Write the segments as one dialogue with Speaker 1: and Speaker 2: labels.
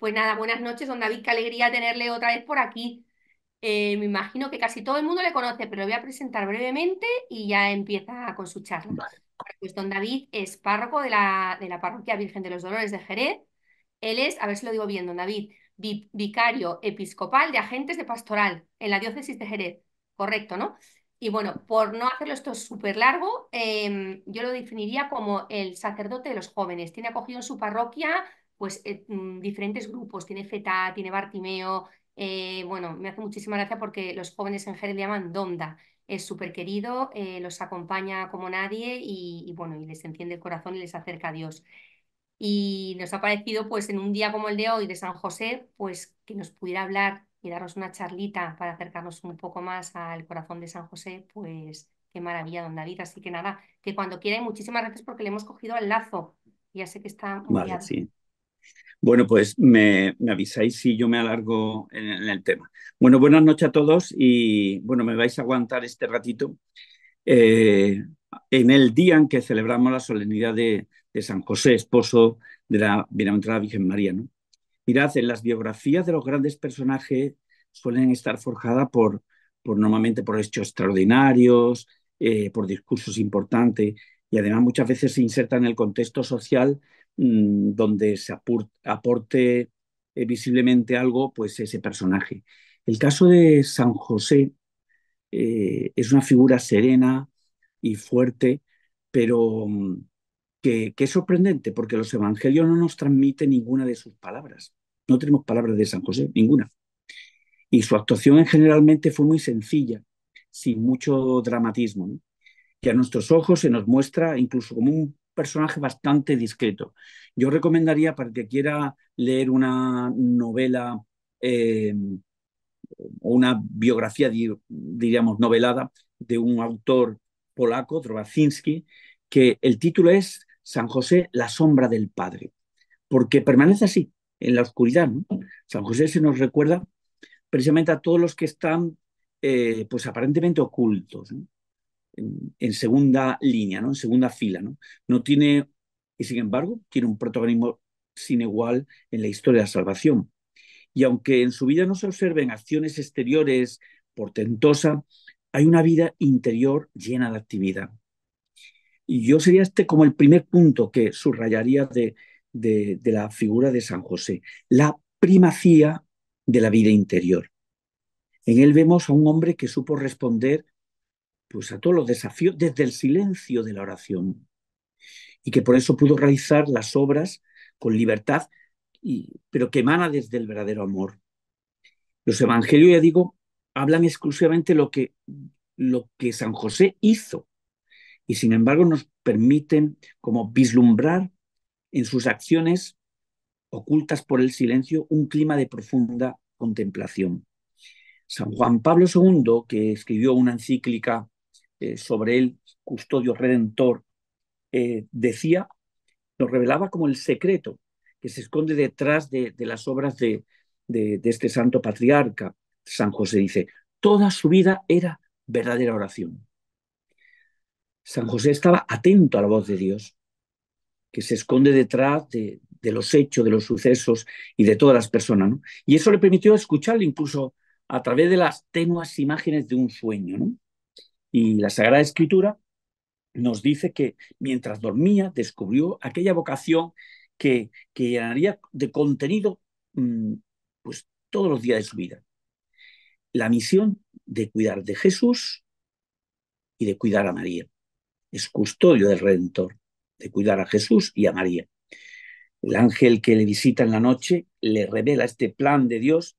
Speaker 1: Pues nada, buenas noches, don David, qué alegría tenerle otra vez por aquí. Eh, me imagino que casi todo el mundo le conoce, pero lo voy a presentar brevemente y ya empieza con su charla. Pues don David es párroco de la, de la parroquia Virgen de los Dolores de Jerez. Él es, a ver si lo digo bien, don David, vicario episcopal de agentes de pastoral en la diócesis de Jerez. Correcto, ¿no? Y bueno, por no hacerlo esto súper largo, em, yo lo definiría como el sacerdote de los jóvenes. Tiene acogido en su parroquia pues eh, mm, diferentes grupos, tiene FETA, tiene Bartimeo, eh, bueno, me hace muchísima gracia porque los jóvenes en Jerez le llaman Donda, es súper querido, eh, los acompaña como nadie y, bueno, y les enciende el corazón y les acerca a Dios. Y nos ha parecido pues en un día como el de hoy de San José, pues que nos pudiera hablar y darnos una charlita para acercarnos un poco más al corazón de San José, pues qué maravilla, don David. Así que nada, que cuando quiera muchísimas gracias porque le hemos cogido al lazo. Ya sé que está muy... Vale,
Speaker 2: bueno, pues me, avisáis si yo me alargo en, el tema. Bueno, buenas noches a todos y bueno, me vais a aguantar este ratito. Eh, en el día en que celebramos la solemnidad de, San José, esposo de la Bienaventurada Virgen María. Mirad, en las biografías de los grandes personajes suelen estar forjadas por, por normalmente por hechos extraordinarios, eh, por discursos importantes y además muchas veces se inserta en el contexto social Mm, donde se aporte eh, visiblemente algo, pues ese personaje. El caso de San José eh, es una figura serena y fuerte, pero mm, que, que, es sorprendente porque los evangelios no nos transmiten ninguna de sus palabras. No tenemos palabras de San José, ninguna. Y su actuación generalmente fue muy sencilla, sin mucho dramatismo. Que a nuestros ojos se nos muestra incluso como un personaje bastante discreto. Yo recomendaría para que quiera leer una novela eh, o una biografía, diríamos, novelada de un autor polaco, Drobacinski, que el título es San José, la sombra del Padre, porque permanece así, en la oscuridad. San José se nos recuerda precisamente a todos los que están, eh, pues aparentemente ocultos en, segunda línea, ¿no? en segunda fila. ¿no? tiene, y sin embargo, tiene un protagonismo sin igual en la historia de la salvación. Y aunque en su vida no se observen acciones exteriores portentosa, hay una vida interior llena de actividad. Y yo sería este como el primer punto que subrayaría de, de la figura de San José, la primacía de la vida interior. En él vemos a un hombre que supo responder pues a todos los desafíos desde el silencio de la oración y que por eso pudo realizar las obras con libertad, y, pero que emana desde el verdadero amor. Los evangelios, ya digo, hablan exclusivamente lo que, lo que San José hizo y sin embargo nos permiten como vislumbrar en sus acciones ocultas por el silencio un clima de profunda contemplación. San Juan Pablo II, que escribió una encíclica eh, sobre él, custodio redentor, eh, decía, nos revelaba como el secreto que se esconde detrás de, de las obras de, de, este santo patriarca. San José dice, toda su vida era verdadera oración. San José estaba atento a la voz de Dios, que se esconde detrás de, los hechos, de los sucesos y de todas las personas. ¿no? Y eso le permitió escuchar incluso a través de las tenuas imágenes de un sueño. ¿no? Y la Sagrada Escritura nos dice que mientras dormía descubrió aquella vocación que, que llenaría de contenido mm, pues, todos los días de su vida. La misión de cuidar de Jesús y de cuidar a María. Es custodio del Redentor, de cuidar a Jesús y a María. El ángel que le visita en la noche le revela este plan de Dios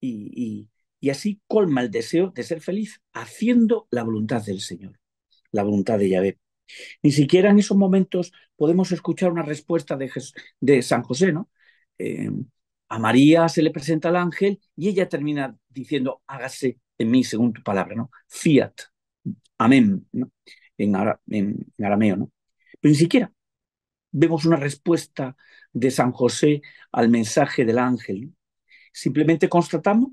Speaker 2: y, y así colma el deseo de ser feliz haciendo la voluntad del Señor, la voluntad de Yahvé. Ni siquiera en esos momentos podemos escuchar una respuesta de, San José, ¿no? Eh, a María se le presenta el ángel y ella termina diciendo, hágase en mí según tu palabra, ¿no? Fiat, amén, ¿no? En, arameo, ¿no? Pero ni siquiera vemos una respuesta de San José al mensaje del ángel. Simplemente constatamos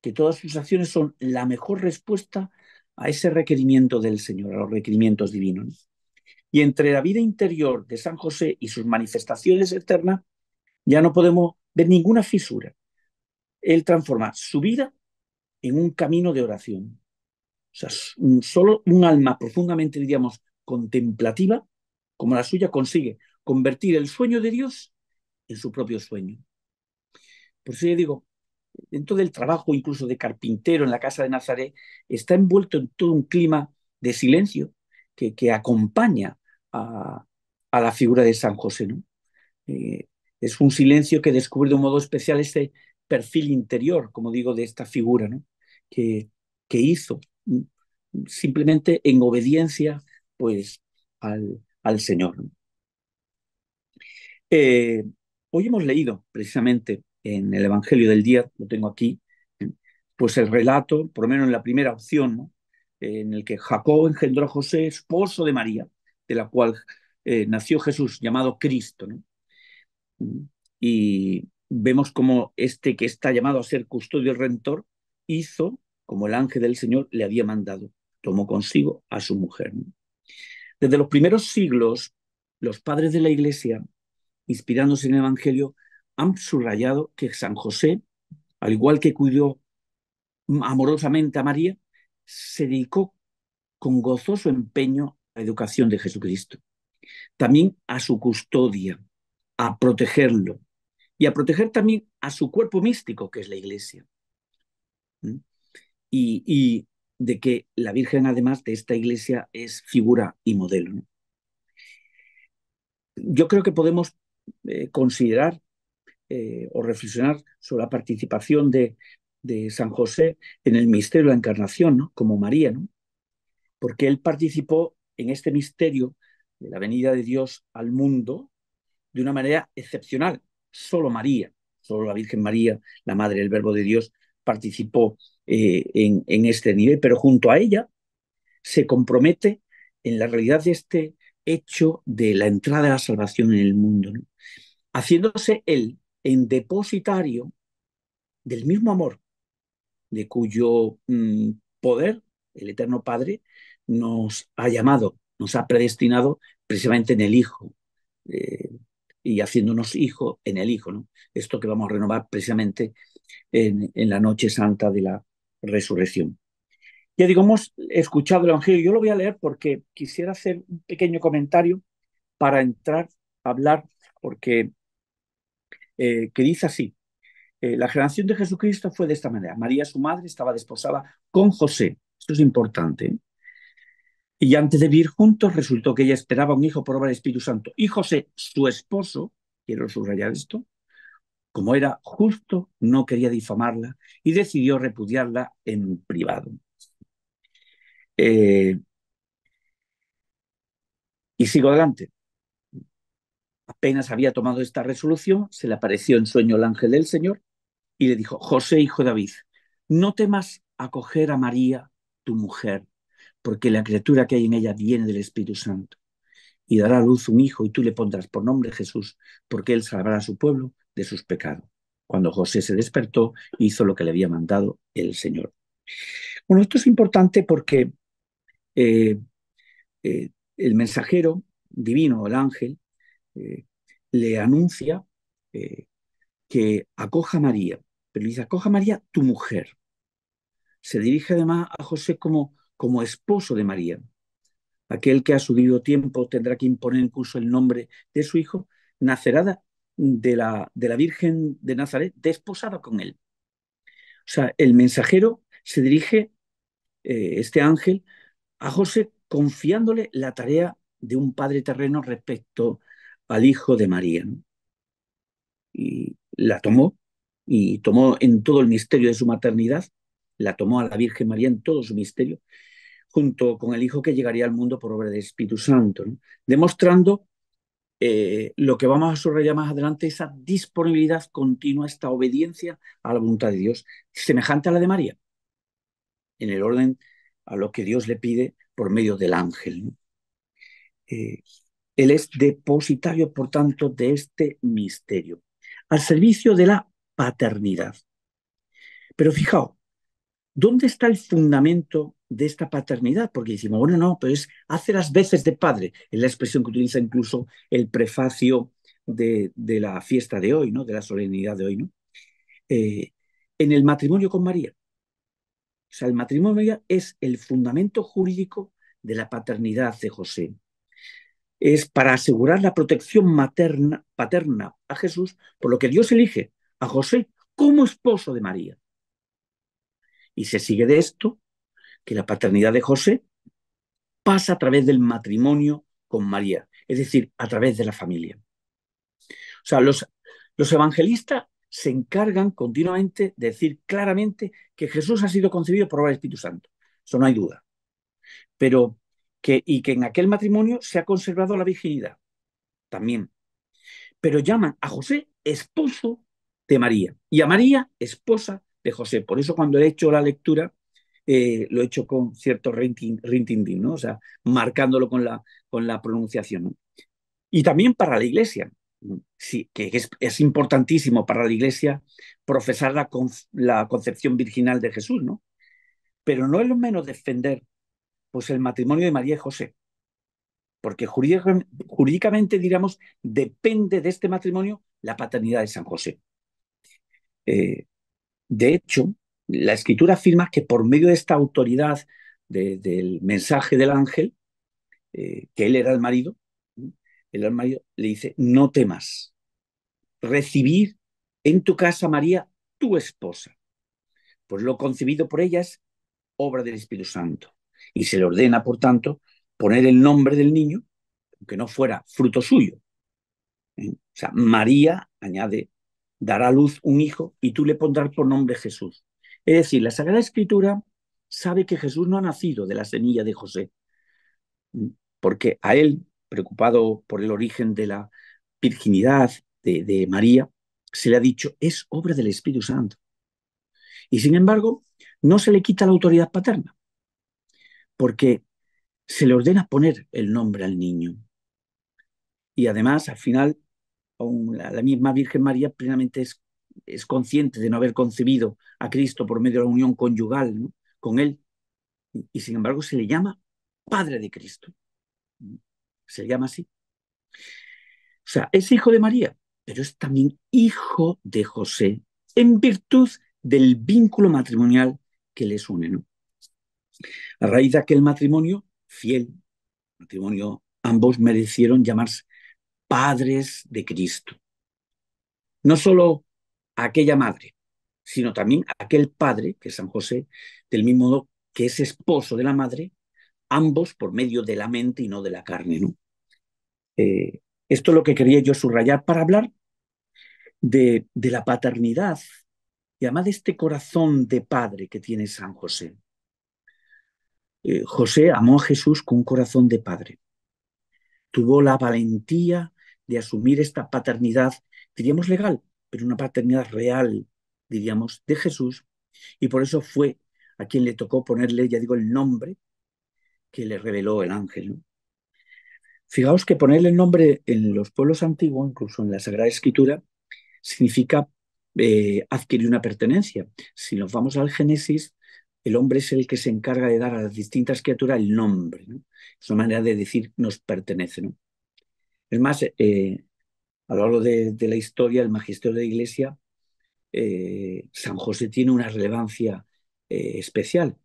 Speaker 2: que todas sus acciones son la mejor respuesta a ese requerimiento del Señor, a los requerimientos divinos. Y entre la vida interior de San José y sus manifestaciones eternas, ya no podemos ver ninguna fisura. Él transforma su vida en un camino de oración. O sea, un, solo un alma profundamente, diríamos, contemplativa, como la suya, consigue convertir el sueño de Dios en su propio sueño. Por eso yo digo, dentro del trabajo incluso de carpintero en la casa de Nazaret, está envuelto en todo un clima de silencio que, acompaña a, la figura de San José. ¿no? Eh, es un silencio que descubre de un modo especial este perfil interior, como digo, de esta figura, ¿no? que, hizo simplemente en obediencia pues, al, Señor. Eh, hoy hemos leído precisamente en el Evangelio del Día, lo tengo aquí, pues el relato, por lo menos en la primera opción, en el que Jacob engendró a José, esposo de María, de la cual eh, nació Jesús, llamado Cristo. Y vemos cómo este que está llamado a ser custodio y rentor hizo como el ángel del Señor le había mandado, tomó consigo a su mujer. Desde los primeros siglos, los padres de la Iglesia, inspirándose en el Evangelio, han subrayado que San José, al igual que cuidó amorosamente a María, se dedicó con gozoso empeño a la educación de Jesucristo, también a su custodia, a protegerlo y a proteger también a su cuerpo místico, que es la Iglesia. ¿Mm? Y, de que la Virgen, además de esta Iglesia, es figura y modelo. Yo creo que podemos eh, considerar eh, o reflexionar sobre la participación de, San José en el misterio de la encarnación, ¿no? como María, ¿no? porque él participó en este misterio de la venida de Dios al mundo de una manera excepcional. Solo María, solo la Virgen María, la Madre del Verbo de Dios, participó eh, en, este nivel, pero junto a ella se compromete en la realidad de este hecho de la entrada de la salvación en el mundo, haciéndose él en depositario del mismo amor, de cuyo mm, poder el Eterno Padre nos ha llamado, nos ha predestinado precisamente en el Hijo. Eh, y haciéndonos hijo en el Hijo, ¿no? Esto que vamos a renovar precisamente en, en la noche santa de la resurrección. Ya digo, hemos escuchado el Evangelio. Yo lo voy a leer porque quisiera hacer un pequeño comentario para entrar a hablar, porque eh, que dice así, eh, la generación de Jesucristo fue de esta manera. María, su madre, estaba desposada con José. Esto es importante. ¿eh? Y antes de vivir juntos, resultó que ella esperaba un hijo por obra del Espíritu Santo. Y José, su esposo, quiero subrayar esto, como era justo, no quería difamarla y decidió repudiarla en privado. y sigo adelante. Apenas había tomado esta resolución, se le apareció en sueño el ángel del Señor y le dijo, José, hijo de David, no temas acoger a María, tu mujer, porque la criatura que hay en ella viene del Espíritu Santo. Y dará a luz un hijo y tú le pondrás por nombre Jesús, porque él salvará a su pueblo de sus pecados. Cuando José se despertó, hizo lo que le había mandado el Señor. Bueno, esto es importante porque eh, eh, el mensajero divino, el ángel, eh, le anuncia eh, que acoja a María, pero dice, acoja a María tu mujer. Se dirige además a José como, como esposo de María. Aquel que a su debido tiempo tendrá que imponer incluso el nombre de su hijo, nacerada de la, de la Virgen de Nazaret, desposada con él. O sea, el mensajero se dirige, eh, este ángel, a José confiándole la tarea de un padre terreno respecto al Hijo de María. Y la tomó, y tomó en todo el misterio de su maternidad, la tomó a la Virgen María en todo su misterio, junto con el Hijo que llegaría al mundo por obra del Espíritu Santo, demostrando eh, lo que vamos a subrayar más adelante, esa disponibilidad continua, esta obediencia a la voluntad de Dios, semejante a la de María, en el orden a lo que Dios le pide por medio del ángel. Eh, él es depositario, por tanto, de este misterio, al servicio de la paternidad. Pero fijaos, ¿dónde está el fundamento de esta paternidad? Porque decimos, bueno, no, pero es hace las veces de padre, es la expresión que utiliza incluso el prefacio de, la fiesta de hoy, ¿no? de la solemnidad de hoy, ¿no? Eh, en el matrimonio con María. O sea, el matrimonio es el fundamento jurídico de la paternidad de José es para asegurar la protección materna, paterna a Jesús, por lo que Dios elige a José como esposo de María. Y se sigue de esto que la paternidad de José pasa a través del matrimonio con María, es decir, a través de la familia. O sea, los, los evangelistas se encargan continuamente de decir claramente que Jesús ha sido concebido por el Espíritu Santo. Eso no hay duda. Pero y que en aquel matrimonio se ha conservado la virginidad también. Pero llaman a José esposo de María y a María esposa de José. Por eso cuando he hecho la lectura eh, lo he hecho con cierto rintindín, ¿no? O sea, marcándolo con la, con la pronunciación. Y también para la iglesia, sí, que es, importantísimo para la iglesia profesar la, la concepción virginal de Jesús, ¿no? Pero no es lo menos defender pues el matrimonio de María y José. Porque jurídicamente, digamos, depende de este matrimonio la paternidad de San José. Eh, de hecho, la escritura afirma que por medio de esta autoridad del mensaje del ángel, eh, que él era el marido, el marido le dice, no temas, recibir en tu casa María, tu esposa, pues lo concebido por ella es obra del Espíritu Santo y se le ordena, por tanto, poner el nombre del niño, aunque no fuera fruto suyo. ¿Eh? O sea, María, añade, dará a luz un hijo y tú le pondrás por nombre Jesús. Es decir, la Sagrada Escritura sabe que Jesús no ha nacido de la semilla de José, ¿eh? porque a él, preocupado por el origen de la virginidad de María, se le ha dicho, es obra del Espíritu Santo. Y sin embargo, no se le quita la autoridad paterna porque se le ordena poner el nombre al niño. Y además, al final, la misma Virgen María plenamente es, consciente de no haber concebido a Cristo por medio de la unión conyugal con él. Y, y sin embargo, se le llama Padre de Cristo. Se le llama así. O sea, es hijo de María, pero es también hijo de José en virtud del vínculo matrimonial que les une. ¿no? A raíz de aquel matrimonio, fiel, matrimonio, ambos merecieron llamarse padres de Cristo. No solo aquella madre, sino también aquel padre, que es San José, del mismo modo que es esposo de la madre, ambos por medio de la mente y no de la carne. ¿no? Eh, esto es lo que quería yo subrayar para hablar de, de la paternidad y además de este corazón de padre que tiene San José. Eh, José amó a Jesús con un corazón de padre. Tuvo la valentía de asumir esta paternidad, diríamos legal, pero una paternidad real, diríamos, de Jesús, y por eso fue a quien le tocó ponerle, ya digo, el nombre que le reveló el ángel. Fijaos que ponerle el nombre en los pueblos antiguos, incluso en la Sagrada Escritura, significa eh, adquirir una pertenencia. Si nos vamos al Génesis, el hombre es el que se encarga de dar a las distintas criaturas el nombre. ¿no? Es una manera de decir nos pertenece. ¿no? Es más, eh, a lo largo de, la historia, el magisterio de la Iglesia, eh, San José tiene una relevancia eh, especial.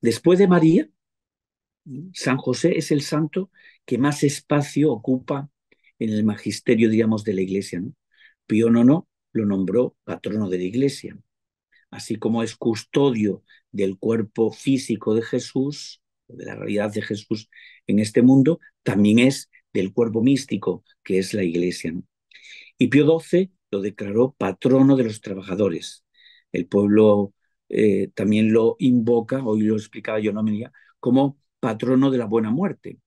Speaker 2: Después de María, San José es el santo que más espacio ocupa en el magisterio, digamos, de la Iglesia. ¿no? Pío IX lo nombró patrono de la Iglesia, así como es custodio del cuerpo físico de Jesús, de la realidad de Jesús en este mundo, también es del cuerpo místico, que es la Iglesia. Y Pío XII lo declaró patrono de los trabajadores. El pueblo eh, también lo invoca, hoy lo explicaba yo, no me como patrono de la buena muerte.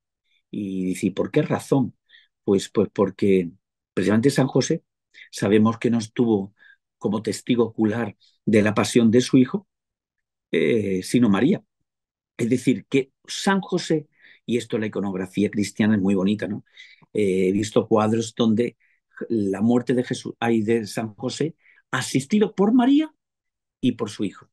Speaker 2: Y dice, ¿por qué razón? Pues, pues porque precisamente San José sabemos que nos tuvo como testigo ocular de la pasión de su hijo, eh, sino María. Es decir, que San José, y esto la iconografía cristiana es muy bonita, ¿no? Eh, he visto cuadros donde la muerte de Jesús, hay de San José, asistido por María y por su hijo.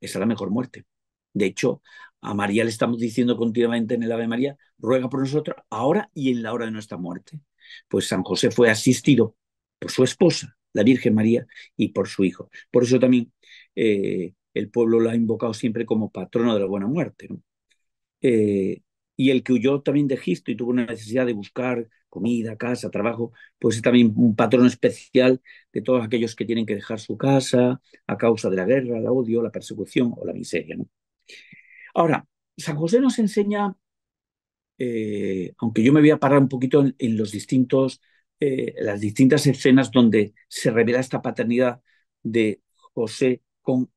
Speaker 2: Esa es la mejor muerte. De hecho, a María le estamos diciendo continuamente en el Ave María, ruega por nosotros ahora y en la hora de nuestra muerte. Pues San José fue asistido por su esposa, la Virgen María, y por su hijo. Por eso también eh, el pueblo la ha invocado siempre como patrono de la buena muerte. Eh, y el que huyó también de Egipto y tuvo una necesidad de buscar comida, casa, trabajo, pues es también un patrono especial de todos aquellos que tienen que dejar su casa a causa de la guerra, el odio, la persecución o la miseria. Ahora, San José nos enseña, eh, aunque yo me voy a parar un poquito en, los distintos, eh, las distintas escenas donde se revela esta paternidad de José con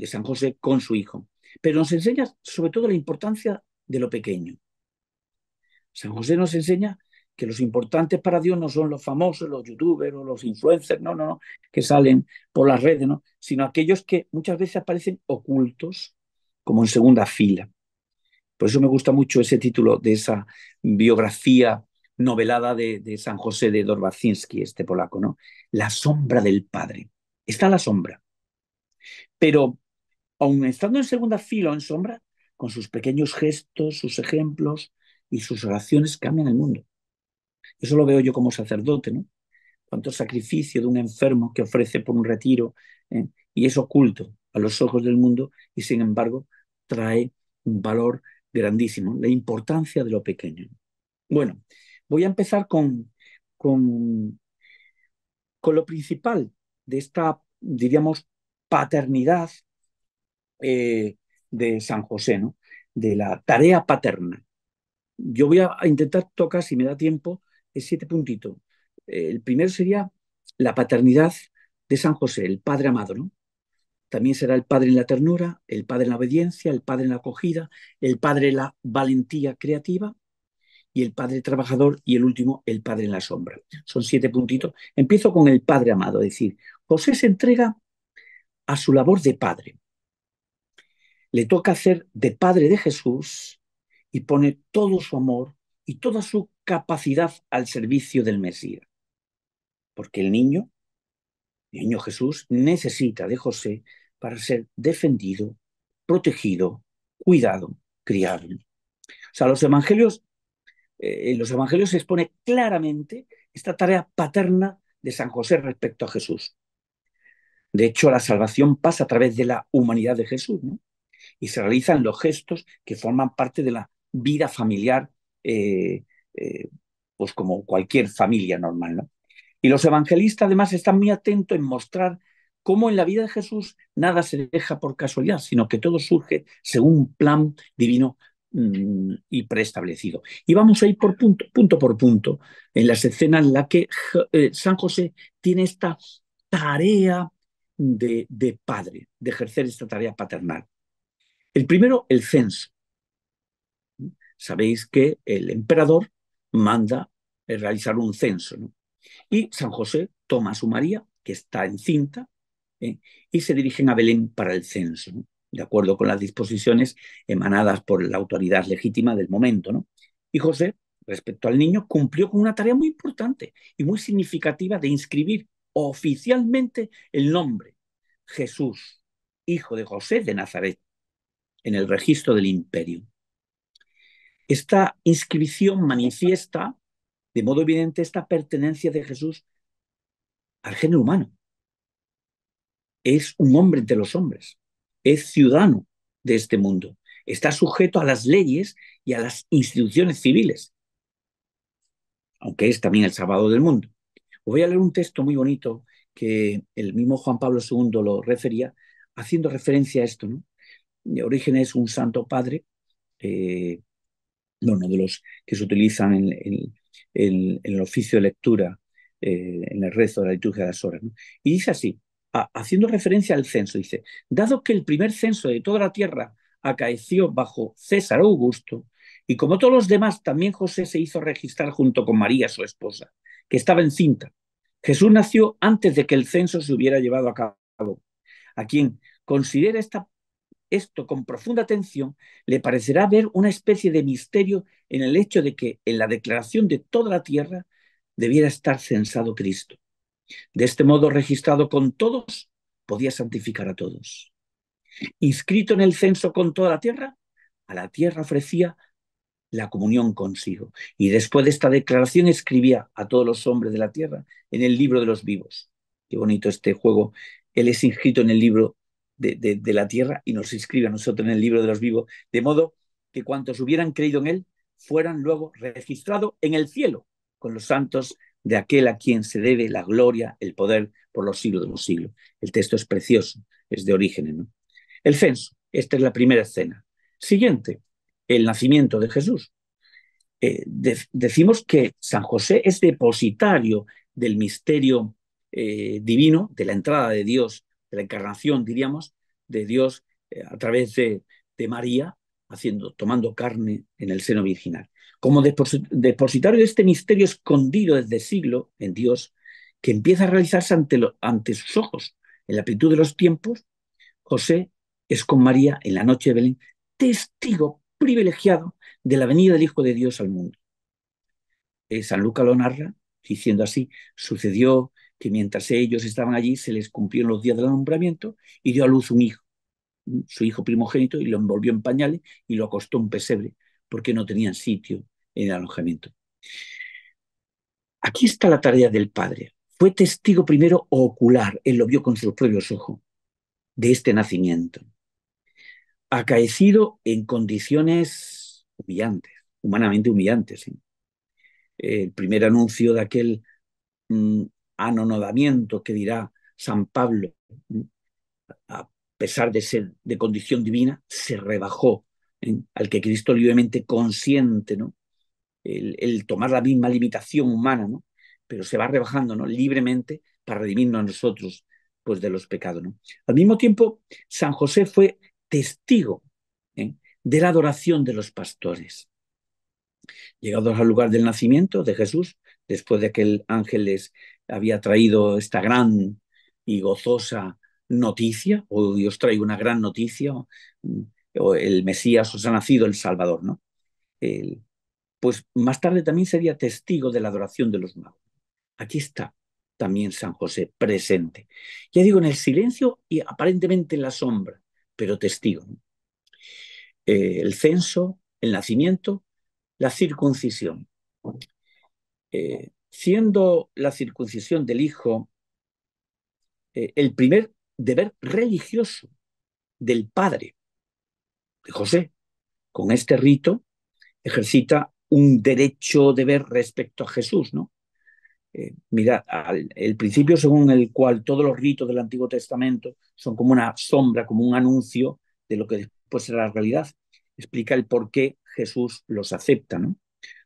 Speaker 2: de San José con su hijo. Pero nos enseña sobre todo la importancia de lo pequeño. San José nos enseña que los importantes para Dios no son los famosos, los youtubers o los influencers, no, no, no, que salen por las redes, ¿no? sino aquellos que muchas veces aparecen ocultos, como en segunda fila. Por eso me gusta mucho ese título de esa biografía novelada de, San José de Dorbaczynski, este polaco, ¿no? La sombra del padre. Está la sombra. Pero aun estando en segunda fila o en sombra, con sus pequeños gestos, sus ejemplos y sus oraciones cambian el mundo. Eso lo veo yo como sacerdote, ¿no? Cuánto sacrificio de un enfermo que ofrece por un retiro ¿eh? y es oculto a los ojos del mundo y sin embargo trae un valor grandísimo, la importancia de lo pequeño. Bueno, voy a empezar con, con, con lo principal de esta, diríamos, paternidad eh, de San José, ¿no? de la tarea paterna. Yo voy a intentar tocar, si me da tiempo, eh, siete puntitos. Eh, el primero sería la paternidad de San José, el Padre amado. ¿no? También será el Padre en la ternura, el Padre en la obediencia, el Padre en la acogida, el Padre en la valentía creativa y el Padre trabajador y el último, el Padre en la sombra. Son siete puntitos. Empiezo con el Padre amado, es decir, José se entrega a su labor de Padre le toca hacer de padre de Jesús y pone todo su amor y toda su capacidad al servicio del Mesías. Porque el niño, el niño Jesús, necesita de José para ser defendido, protegido, cuidado, criado. O sea, los evangelios, eh, en los evangelios se expone claramente esta tarea paterna de San José respecto a Jesús. De hecho, la salvación pasa a través de la humanidad de Jesús. ¿no? y se realizan los gestos que forman parte de la vida familiar, eh, eh, pues como cualquier familia normal. ¿no? Y los evangelistas además están muy atentos en mostrar cómo en la vida de Jesús nada se deja por casualidad, sino que todo surge según un plan divino mm, y preestablecido. Y vamos a ir por punto, punto por punto en las escenas en las que eh, San José tiene esta tarea de padre, de ejercer esta tarea paternal. El primero, el censo. Sabéis que el emperador manda eh, realizar un censo. ¿no? Y San José toma a su María, que está encinta, ¿eh? y se dirigen a Belén para el censo, de acuerdo con las disposiciones emanadas por la autoridad legítima del momento. ¿no? Y José, respecto al niño, cumplió con una tarea muy importante y muy significativa de inscribir oficialmente el nombre Jesús, hijo de José de Nazaret, en el registro del imperio. Esta inscripción manifiesta de modo evidente esta pertenencia de Jesús al género humano. Es un hombre de los hombres, es ciudadano de este mundo, está sujeto a las leyes y a las instituciones civiles, aunque es también el sábado del mundo. voy a leer un texto muy bonito que el mismo Juan Pablo II lo refería, haciendo referencia a esto, ¿no? de origen es un santo padre, eh, uno de los que se utilizan en, el oficio de lectura, eh, en el resto de la liturgia de las horas. Y dice así, haciendo referencia al censo, dice, dado que el primer censo de toda la tierra acaeció bajo César Augusto, y como todos los demás, también José se hizo registrar junto con María, su esposa, que estaba encinta. Jesús nació antes de que el censo se hubiera llevado a cabo. A quien considera esta esto con profunda atención, le parecerá ver una especie de misterio en el hecho de que en la declaración de toda la tierra debiera estar censado Cristo. De este modo, registrado con todos, podía santificar a todos. Inscrito en el censo con toda la tierra, a la tierra ofrecía la comunión consigo. Y después de esta declaración escribía a todos los hombres de la tierra en el libro de los vivos. Qué bonito este juego. Él es inscrito en el libro de, la tierra y nos inscribe a nosotros en el libro de los vivos, de modo que cuantos hubieran creído en él fueran luego registrados en el cielo con los santos de aquel a quien se debe la gloria, el poder por los siglos de los siglos. El texto es precioso, es de origen. ¿no? El censo, esta es la primera escena. Siguiente, el nacimiento de Jesús. Eh, decimos que San José es depositario del misterio eh, divino, de la entrada de Dios la encarnación, diríamos, de Dios eh, a través de, María, haciendo, tomando carne en el seno virginal. Como depositario de este misterio escondido desde siglo en Dios, que empieza a realizarse ante, ante sus ojos en la plenitud de los tiempos, José es con María en la noche de Belén testigo privilegiado de la venida del Hijo de Dios al mundo. Eh, San Lucas lo narra diciendo así, sucedió que mientras ellos estaban allí se les cumplieron los días del alumbramiento y dio a luz un hijo, su hijo primogénito, y lo envolvió en pañales y lo acostó en pesebre, porque no tenían sitio en el alojamiento. Aquí está la tarea del padre. Fue testigo primero ocular, él lo vio con sus propios ojos, de este nacimiento, acaecido en condiciones humillantes, humanamente humillantes. ¿eh? El primer anuncio de aquel mm, anonadamiento que dirá San Pablo, a pesar de ser de condición divina, se rebajó al que Cristo libremente consiente, ¿no? El, tomar la misma limitación humana, ¿no? Pero se va rebajando, ¿no? Libremente para redimirnos a nosotros, pues, de los pecados, ¿no? Al mismo tiempo, San José fue testigo de la adoración de los pastores. Llegados al lugar del nacimiento de Jesús, después de que el ángel les, había traído esta gran y gozosa noticia, o Dios trae una gran noticia, o el Mesías os ha nacido el Salvador, ¿no? pues más tarde también sería testigo de la adoración de los magos. Aquí está también San José presente. Ya digo, en el silencio y aparentemente en la sombra, pero testigo. Eh, el censo, el nacimiento, la circuncisión. Eh, siendo la circuncisión del hijo eh, el primer deber religioso del padre de José. Con este rito ejercita un derecho de ver respecto a Jesús, ¿no? Eh, el principio según el cual todos los ritos del Antiguo Testamento son como una sombra, como un anuncio de lo que después será la realidad, explica el por qué Jesús los acepta, ¿no? O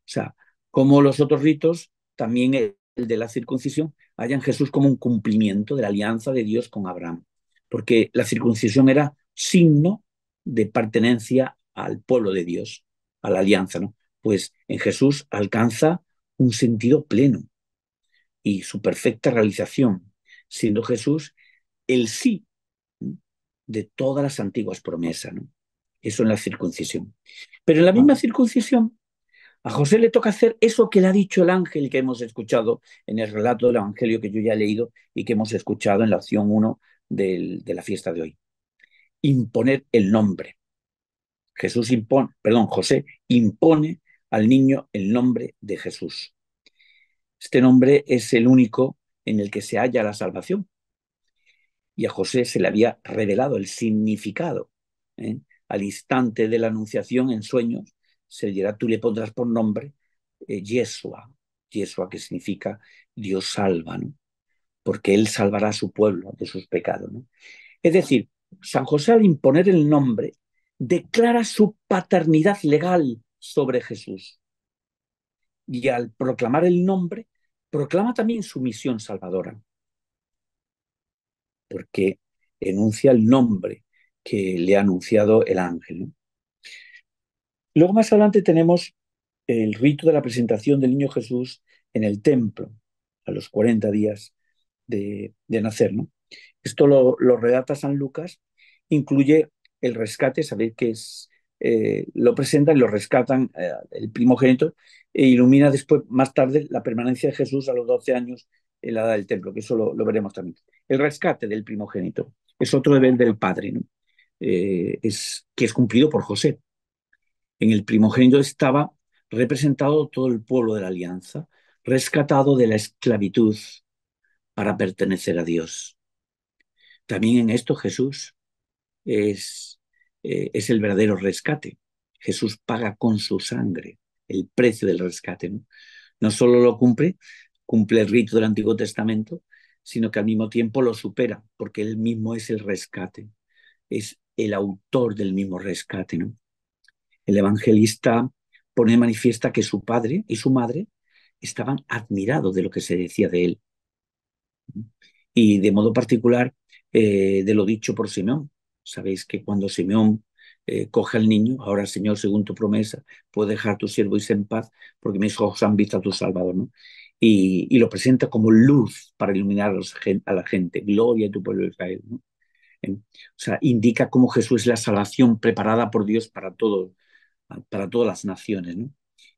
Speaker 2: sea, como los otros ritos, también el, de la circuncisión, hallan Jesús como un cumplimiento de la alianza de Dios con Abraham, porque la circuncisión era signo de pertenencia al pueblo de Dios, a la alianza, ¿no? Pues en Jesús alcanza un sentido pleno y su perfecta realización, siendo Jesús el sí de todas las antiguas promesas, ¿no? Eso en la circuncisión. Pero en la ah. misma circuncisión a José le toca hacer eso que le ha dicho el ángel que hemos escuchado en el relato del Evangelio que yo ya he leído y que hemos escuchado en la acción 1 de la fiesta de hoy. Imponer el nombre. Jesús impone, perdón, José impone al niño el nombre de Jesús. Este nombre es el único en el que se halla la salvación. Y a José se le había revelado el significado ¿eh? al instante de la anunciación en sueños se le dirá, tú le pondrás por nombre eh, Yeshua, Yeshua que significa Dios salva, ¿no? porque Él salvará a su pueblo de sus pecados. ¿no? Es decir, San José al imponer el nombre declara su paternidad legal sobre Jesús y al proclamar el nombre proclama también su misión salvadora, porque enuncia el nombre que le ha anunciado el ángel. Luego más adelante tenemos el rito de la presentación del niño Jesús en el templo, a los 40 días de, nacer. ¿no? Esto lo, lo, redata San Lucas, incluye el rescate, sabéis que es, eh, lo presentan lo rescatan eh, el primogénito, e ilumina después, más tarde, la permanencia de Jesús a los 12 años en la edad del templo, que eso lo, veremos también. El rescate del primogénito es otro deber del padre, eh, es, que es cumplido por José. En el primogénito estaba representado todo el pueblo de la alianza, rescatado de la esclavitud para pertenecer a Dios. También en esto Jesús es, eh, es el verdadero rescate. Jesús paga con su sangre el precio del rescate. ¿no? no solo lo cumple, cumple el rito del Antiguo Testamento, sino que al mismo tiempo lo supera, porque él mismo es el rescate, es el autor del mismo rescate. ¿no? el evangelista pone manifiesta que su padre y su madre estaban admirados de lo que se decía de él. Y de modo particular eh, de lo dicho por Simeón. Sabéis que cuando Simeón eh, coge al niño, ahora Señor, según tu promesa, puede dejar tu siervo ser en paz, porque mis ojos han visto a tu Salvador, ¿no? Y, lo presenta como luz para iluminar a, la gente. Gloria a tu pueblo Israel, o sea, indica cómo Jesús es la salvación preparada por Dios para todos para todas las naciones. ¿no?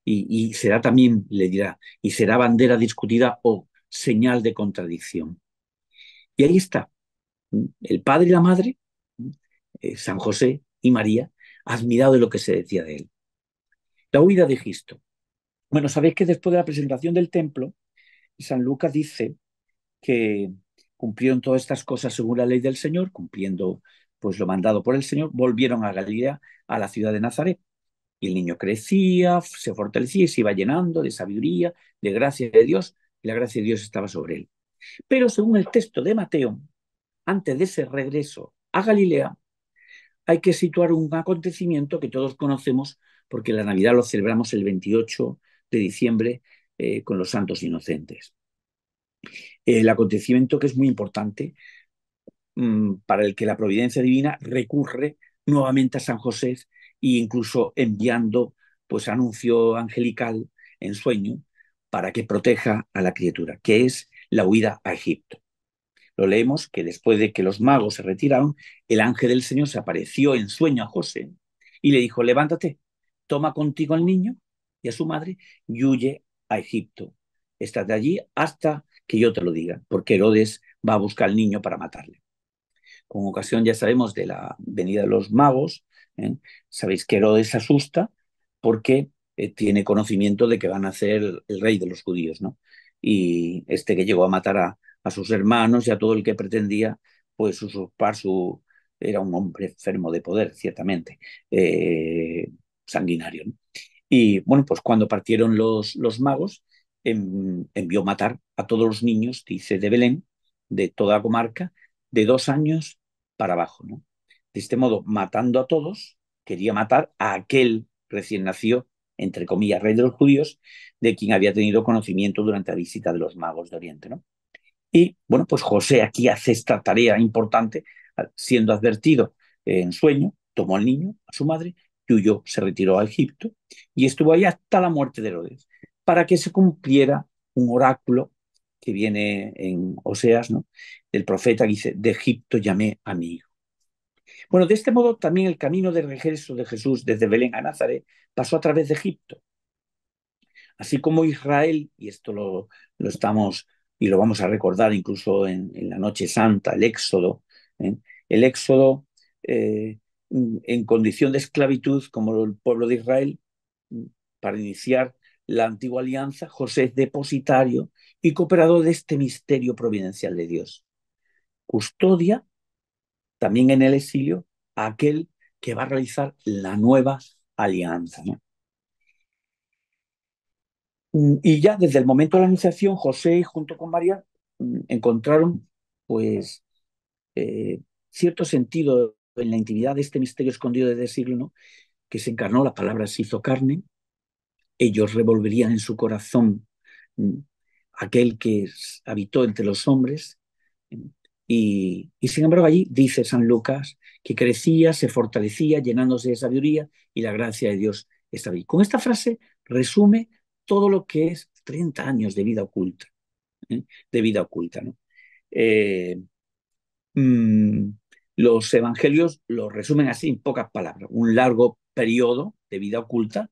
Speaker 2: Y, será también, le dirá, y será bandera discutida o señal de contradicción. Y ahí está, el padre y la madre, eh, San José y María, admirado de lo que se decía de él. La huida de Gisto. Bueno, sabéis que después de la presentación del templo, San Lucas dice que cumplieron todas estas cosas según la ley del Señor, cumpliendo pues lo mandado por el Señor, volvieron a Galilea, a la ciudad de Nazaret. Y el niño crecía, se fortalecía y se iba llenando de sabiduría, de gracia de Dios, y la gracia de Dios estaba sobre él. Pero según el texto de Mateo, antes de ese regreso a Galilea, hay que situar un acontecimiento que todos conocemos porque la Navidad lo celebramos el 28 de diciembre eh, con los santos inocentes. El acontecimiento que es muy importante mm, para el que la providencia divina recurre nuevamente a San José e incluso enviando pues anuncio angelical en sueño para que proteja a la criatura, que es la huida a Egipto. Lo leemos que después de que los magos se retiraron, el ángel del Señor se apareció en sueño a José y le dijo, levántate, toma contigo al niño y a su madre y huye a Egipto. Estás de allí hasta que yo te lo diga, porque Herodes va a buscar al niño para matarle. Con ocasión, ya sabemos, de la venida de los magos, ¿eh? Sabéis que Herodes asusta porque eh, tiene conocimiento de que van a ser el, rey de los judíos, ¿no? Y este que llegó a matar a, sus hermanos y a todo el que pretendía pues usurpar su... Era un hombre enfermo de poder, ciertamente, eh, sanguinario. ¿no? Y bueno, pues cuando partieron los, magos, envió em, envió matar a todos los niños, dice, de Belén, de toda comarca, de dos años para abajo, ¿no? de este modo, matando a todos, quería matar a aquel recién nacido, entre comillas, rey de los judíos, de quien había tenido conocimiento durante la visita de los magos de Oriente. ¿no? Y bueno, pues José aquí hace esta tarea importante, siendo advertido en sueño, tomó al niño, a su madre, y huyó, se retiró a Egipto, y estuvo ahí hasta la muerte de Herodes, para que se cumpliera un oráculo que viene en Oseas, ¿no? El profeta dice, de Egipto llamé a mi hijo. Bueno, de este modo también el camino de regreso de Jesús desde Belén a Nazaret pasó a través de Egipto. Así como Israel, y esto lo, estamos y lo vamos a recordar incluso en, la Noche Santa, el Éxodo, ¿eh? el Éxodo eh, en condición de esclavitud como el pueblo de Israel, para iniciar la antigua alianza, José es depositario y cooperador de este misterio providencial de Dios. Custodia también en el exilio aquel que va a realizar la nueva alianza. Y ya desde el momento de la anunciación, José junto con María mm, encontraron pues eh, cierto sentido en la intimidad de este misterio escondido de el siglo que se encarnó, la palabra se hizo carne, ellos revolverían en su corazón mm, aquel que habitó entre los hombres, y, sin embargo allí dice San Lucas que crecía, se fortalecía, llenándose de sabiduría y la gracia de Dios estaba ahí. Con esta frase resume todo lo que es 30 años de vida oculta, ¿eh? de vida oculta. ¿no? Eh, mm, los evangelios lo resumen así en pocas palabras, un largo periodo de vida oculta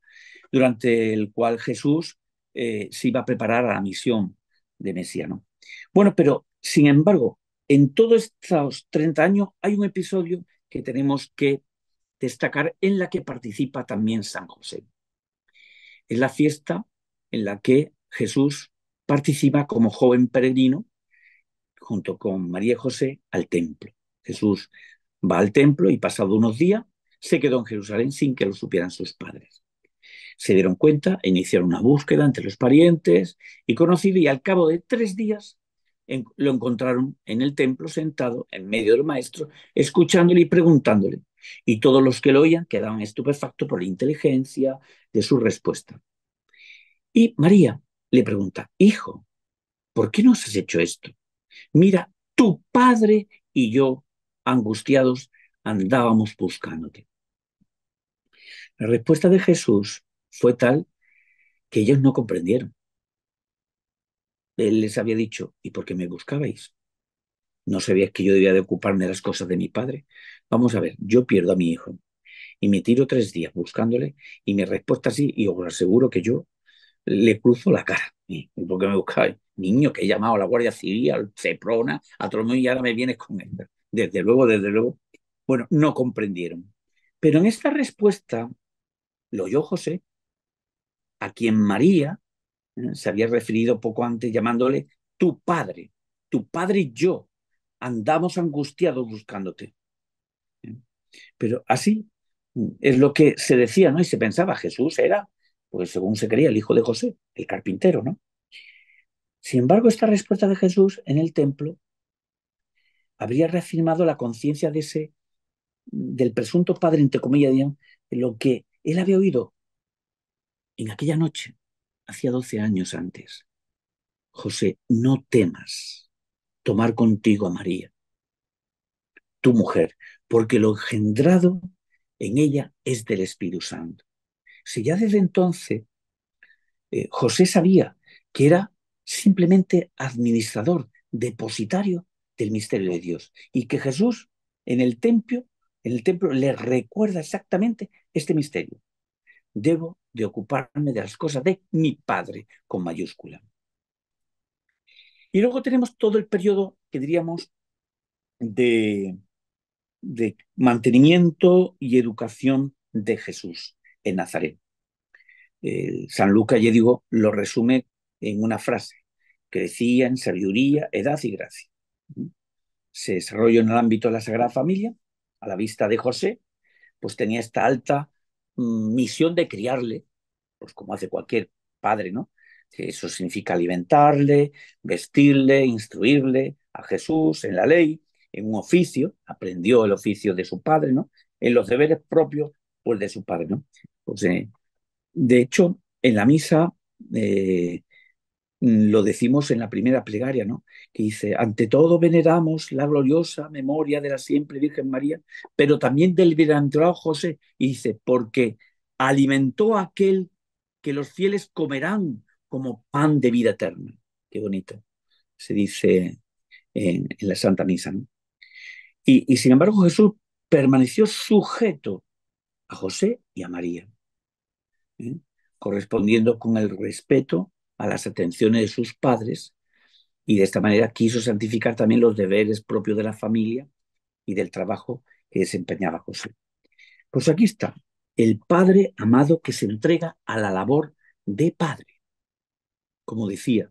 Speaker 2: durante el cual Jesús eh, se iba a preparar a la misión de Mesías. ¿no? Bueno, pero sin embargo, en todos estos 30 años hay un episodio que tenemos que destacar en la que participa también San José. Es la fiesta en la que Jesús participa como joven peregrino junto con María José al templo. Jesús va al templo y pasado unos días se quedó en Jerusalén sin que lo supieran sus padres. Se dieron cuenta, iniciaron una búsqueda entre los parientes y conocidos y al cabo de tres días lo encontraron en el templo sentado en medio del maestro, escuchándole y preguntándole. Y todos los que lo oían quedaban estupefactos por la inteligencia de su respuesta. Y María le pregunta, Hijo, ¿por qué nos has hecho esto? Mira, tu padre y yo, angustiados, andábamos buscándote. La respuesta de Jesús fue tal que ellos no comprendieron. Él les había dicho, ¿y por qué me buscabais? ¿No sabías que yo debía de ocuparme de las cosas de mi padre? Vamos a ver, yo pierdo a mi hijo y me tiro tres días buscándole y me respuesta así y os aseguro que yo le cruzo la cara. ¿Y por qué me buscabais? Niño, que he llamado a la Guardia Civil, al Ceprona, a mundo y ahora me vienes con él. Desde luego, desde luego. Bueno, no comprendieron. Pero en esta respuesta lo oyó José, a quien María se había referido poco antes llamándole tu padre, tu padre y yo andamos angustiados buscándote. ¿Eh? Pero así mm, es lo que se decía, ¿no? Y se pensaba, Jesús era, pues según se creía, el hijo de José, el carpintero, ¿no? Sin embargo, esta respuesta de Jesús en el templo habría reafirmado la conciencia de ese, mm, del presunto padre, entre comillas, lo que él había oído en aquella noche hacía 12 años antes. José, no temas tomar contigo a María, tu mujer, porque lo engendrado en ella es del Espíritu Santo. Si ya desde entonces eh, José sabía que era simplemente administrador, depositario del misterio de Dios, y que Jesús en el templo, en el templo le recuerda exactamente este misterio debo de ocuparme de las cosas de mi Padre, con mayúscula. Y luego tenemos todo el periodo que diríamos de, mantenimiento y educación de Jesús en Nazaret. San Lucas, ya digo, lo resume en una frase. Crecía en sabiduría, edad y gracia. Se desarrolló en el ámbito de la Sagrada Familia, a la vista de José, pues tenía esta alta misión de criarle, pues como hace cualquier padre, ¿no? Eso significa alimentarle, vestirle, instruirle a Jesús en la ley, en un oficio, aprendió el oficio de su padre, ¿no? En los deberes propios, pues de su padre, ¿no? Pues, eh, de hecho, en la misa eh, Mm, lo decimos en la primera plegaria, ¿no? Que dice, ante todo veneramos la gloriosa memoria de la siempre Virgen María, pero también del bienaventurado José, y dice, porque alimentó aquel que los fieles comerán como pan de vida eterna. Qué bonito, se dice en, la Santa Misa. ¿no? Y, sin embargo Jesús permaneció sujeto a José y a María, ¿eh? correspondiendo con el respeto a las atenciones de sus padres y de esta manera quiso santificar también los deberes propios de la familia y del trabajo que desempeñaba José. Pues aquí está, el Padre amado que se entrega a la labor de Padre. Como decía,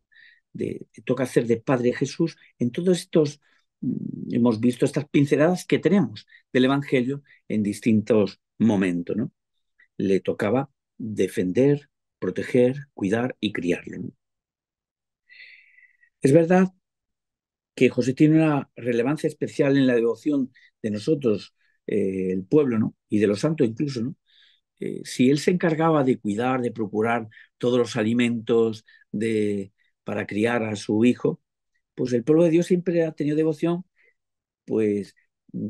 Speaker 2: de, toca hacer de Padre Jesús en todos estos, mm, hemos visto estas pinceladas que tenemos del Evangelio en distintos momentos. ¿no? Le tocaba defender, proteger, cuidar y criarlo. Es verdad que José tiene una relevancia especial en la devoción de nosotros, eh, el pueblo, ¿no? y de los santos incluso. ¿no? Eh, si él se encargaba de cuidar, de procurar todos los alimentos de, para criar a su hijo, pues el pueblo de Dios siempre ha tenido devoción, pues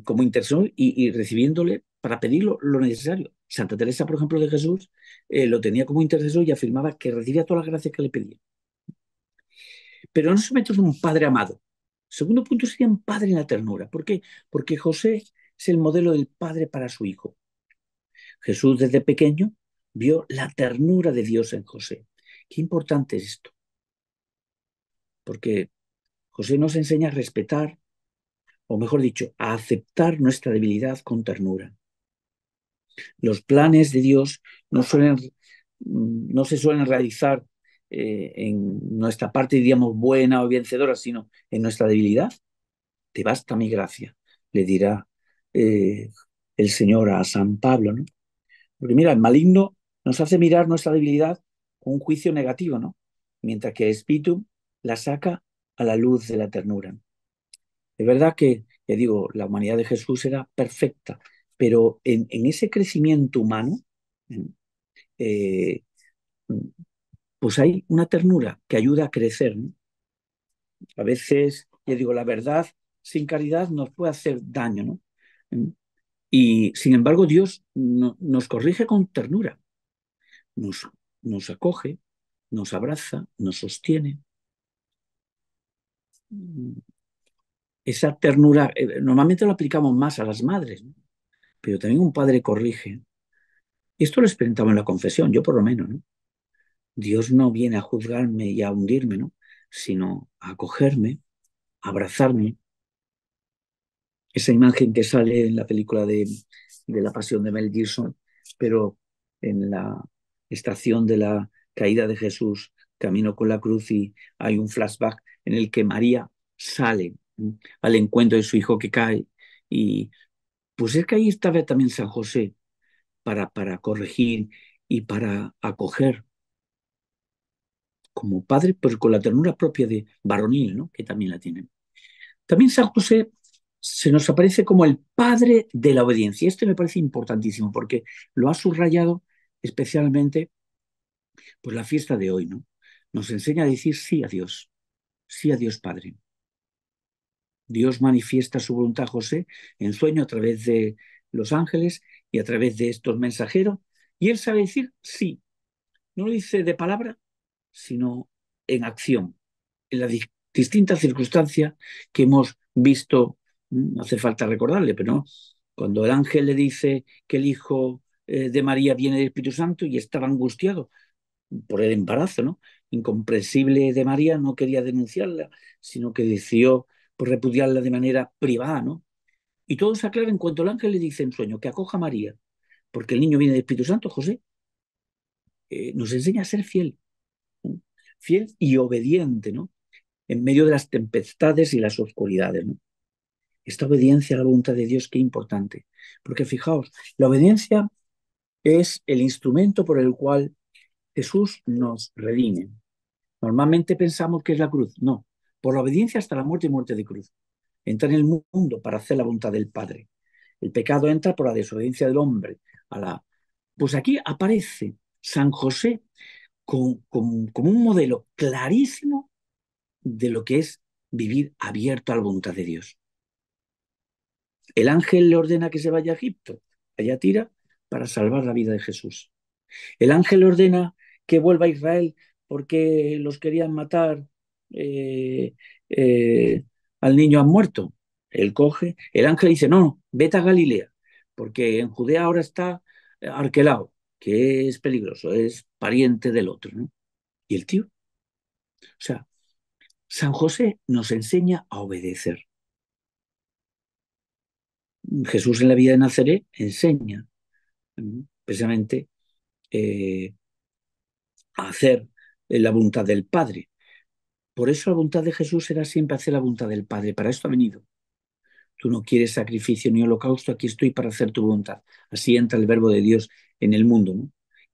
Speaker 2: como intercesor y recibiéndole para pedir lo, necesario. Santa Teresa, por ejemplo, de Jesús, eh, lo tenía como intercesor y afirmaba que recibía todas las gracias que le pedía. Pero no se mete en un padre amado. Segundo punto sería un padre en la ternura. ¿Por qué? Porque José es el modelo del padre para su hijo. Jesús desde pequeño vio la ternura de Dios en José. Qué importante es esto. Porque José nos enseña a respetar, o mejor dicho, a aceptar nuestra debilidad con ternura. Los planes de Dios no, se suelen realizar eh, en nuestra parte, diríamos, buena o vencedora, sino en nuestra debilidad. Te basta mi gracia, le dirá eh, el Señor a San Pablo, ¿no? Porque mira, el maligno nos hace mirar nuestra debilidad con un juicio negativo, ¿no? Mientras que el Espíritu la saca a la luz de la ternura. Es verdad que, le digo, la humanidad de Jesús era perfecta, pero en, ese crecimiento humano, eh, pues hay una ternura que ayuda a crecer. A veces, ya digo, la verdad sin caridad nos puede hacer daño, ¿no? Y sin embargo, Dios nos corrige con ternura, nos, nos acoge, nos abraza, nos sostiene. Esa ternura, eh, normalmente lo aplicamos más a las madres, ¿no? pero también un padre corrige. Esto lo experimentaba en la confesión, yo por lo menos, ¿no? Dios no viene a juzgarme y a hundirme, ¿no? Sino a acogerme, a abrazarme. Esa imagen que sale en la película de, de la pasión de Mel Gibson, pero en la estación de la caída de Jesús, camino con la cruz y hay un flashback en el que María sale al encuentro de su hijo que cae y pues es que ahí estaba también San José para, para corregir y para acoger como padre, pues con la ternura propia de varonil, ¿no? que también la tienen. También San José se nos aparece como el padre de la obediencia. Esto me parece importantísimo porque lo ha subrayado especialmente pues, la fiesta de hoy. ¿no? Nos enseña a decir sí a Dios, sí a Dios Padre. Dios manifiesta su voluntad José en sueño a través de los ángeles y a través de estos mensajeros. Y él sabe decir sí. No lo dice de palabra, sino en acción, en las distintas circunstancias que hemos visto. No hace falta recordarle, pero cuando el ángel le dice que el hijo eh, de María viene del Espíritu Santo y estaba angustiado por el embarazo, ¿no? Incomprensible de María, no quería denunciarla, sino que decidió por pues, repudiarla de manera privada, ¿no? Y todo se aclara en cuanto el ángel le dice en sueño que acoja a María, porque el niño viene del Espíritu Santo, José, eh, nos enseña a ser fiel, fiel y obediente, ¿no? En medio de las tempestades y las oscuridades, ¿no? Esta obediencia a la voluntad de Dios, qué importante. Porque fijaos, la obediencia es el instrumento por el cual Jesús nos redime. Normalmente pensamos que es la cruz, no por la obediencia hasta la muerte y muerte de cruz. Entra en el mundo para hacer la voluntad del Padre. El pecado entra por la desobediencia del hombre. Pues aquí aparece San José como un modelo clarísimo de lo que es vivir abierto a la voluntad de Dios. El ángel le ordena que se vaya a Egipto, allá tira, para salvar la vida de Jesús. El ángel le ordena que vuelva a Israel porque los querían matar eh, eh, al niño ha muerto. Él coge, el ángel dice, no, no, vete a Galilea, porque en Judea ahora está eh, Arquelao, que es peligroso, es pariente del otro. ¿no? Y el tío. O sea, San José nos enseña a obedecer. Jesús en la vida de Nazaret enseña mm, precisamente a hacer la voluntad del Padre. Por eso la voluntad de Jesús será siempre hacer la voluntad del Padre. Para esto ha venido. Tú no quieres sacrificio ni holocausto, aquí estoy para hacer tu voluntad. Así entra el verbo de Dios en el mundo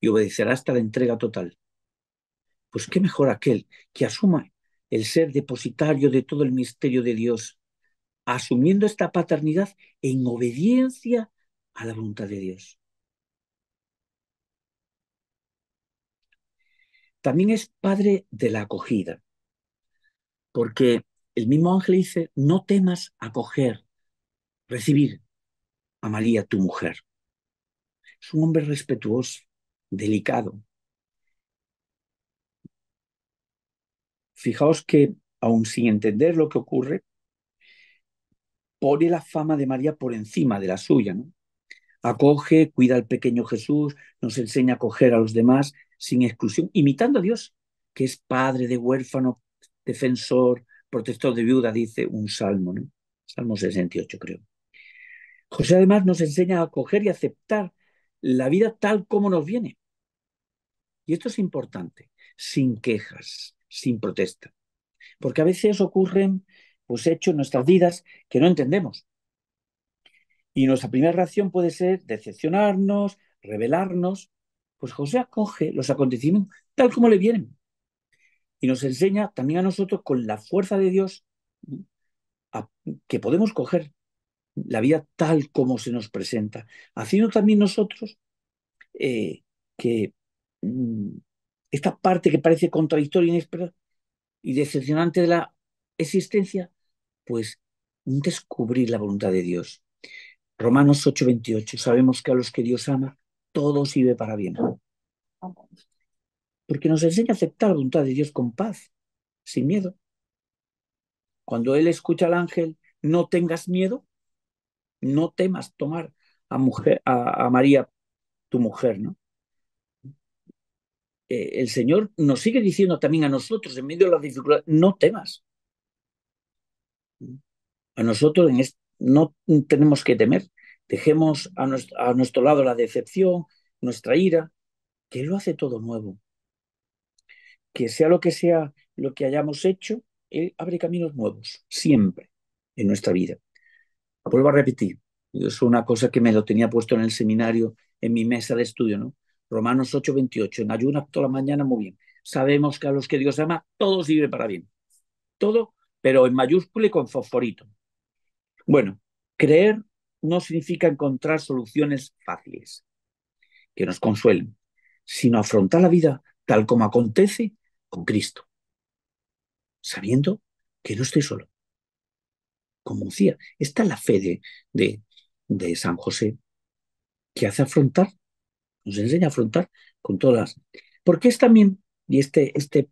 Speaker 2: y obedecerá hasta la entrega total. Pues qué mejor aquel que asuma el ser depositario de todo el misterio de Dios, asumiendo esta paternidad en obediencia a la voluntad de Dios. También es padre de la acogida porque el mismo ángel dice, no temas acoger, recibir a María, tu mujer. Es un hombre respetuoso, delicado. Fijaos que, aun sin entender lo que ocurre, pone la fama de María por encima de la suya. ¿no? Acoge, cuida al pequeño Jesús, nos enseña a acoger a los demás sin exclusión, imitando a Dios, que es padre de huérfano defensor, protector de viuda, dice un salmo, ¿no? Salmo 68 creo. José además nos enseña a acoger y aceptar la vida tal como nos viene. Y esto es importante, sin quejas, sin protesta. Porque a veces ocurren pues, hechos en nuestras vidas que no entendemos. Y nuestra primera reacción puede ser decepcionarnos, rebelarnos. Pues José acoge los acontecimientos tal como le vienen y nos enseña también a nosotros con la fuerza de Dios que podemos coger la vida tal como se nos presenta, haciendo también nosotros eh, que mm, esta parte que parece contradictoria, y decepcionante de la existencia, pues descubrir la voluntad de Dios. Romanos 8:28, sabemos que a los que Dios ama, todo sirve para bien. Porque nos enseña a aceptar la voluntad de Dios con paz, sin miedo. Cuando él escucha al ángel, no tengas miedo, no temas tomar a, María, tu mujer, ¿no? Eh, el Señor nos sigue diciendo también a nosotros, en medio de las dificultades, no temas. A nosotros no tenemos que temer. Dejemos a, a nuestro lado la decepción, nuestra ira, que lo hace todo nuevo que sea lo que sea lo que hayamos hecho, Él abre caminos nuevos, siempre, en nuestra vida. Vuelvo a repetir, es una cosa que me lo tenía puesto en el seminario, en mi mesa de estudio, ¿no? Romanos 8, 28, en ayunas toda la mañana, muy bien. Sabemos que a los que Dios ama, todo sirve para bien. Todo, pero en mayúscula y con fosforito. Bueno, creer no significa encontrar soluciones fáciles que nos consuelen, sino afrontar la vida tal como acontece con Cristo, sabiendo que no estoy solo. Como decía, es la fe de, de, San José que hace afrontar, nos enseña a afrontar con todas Porque es también, y este, este,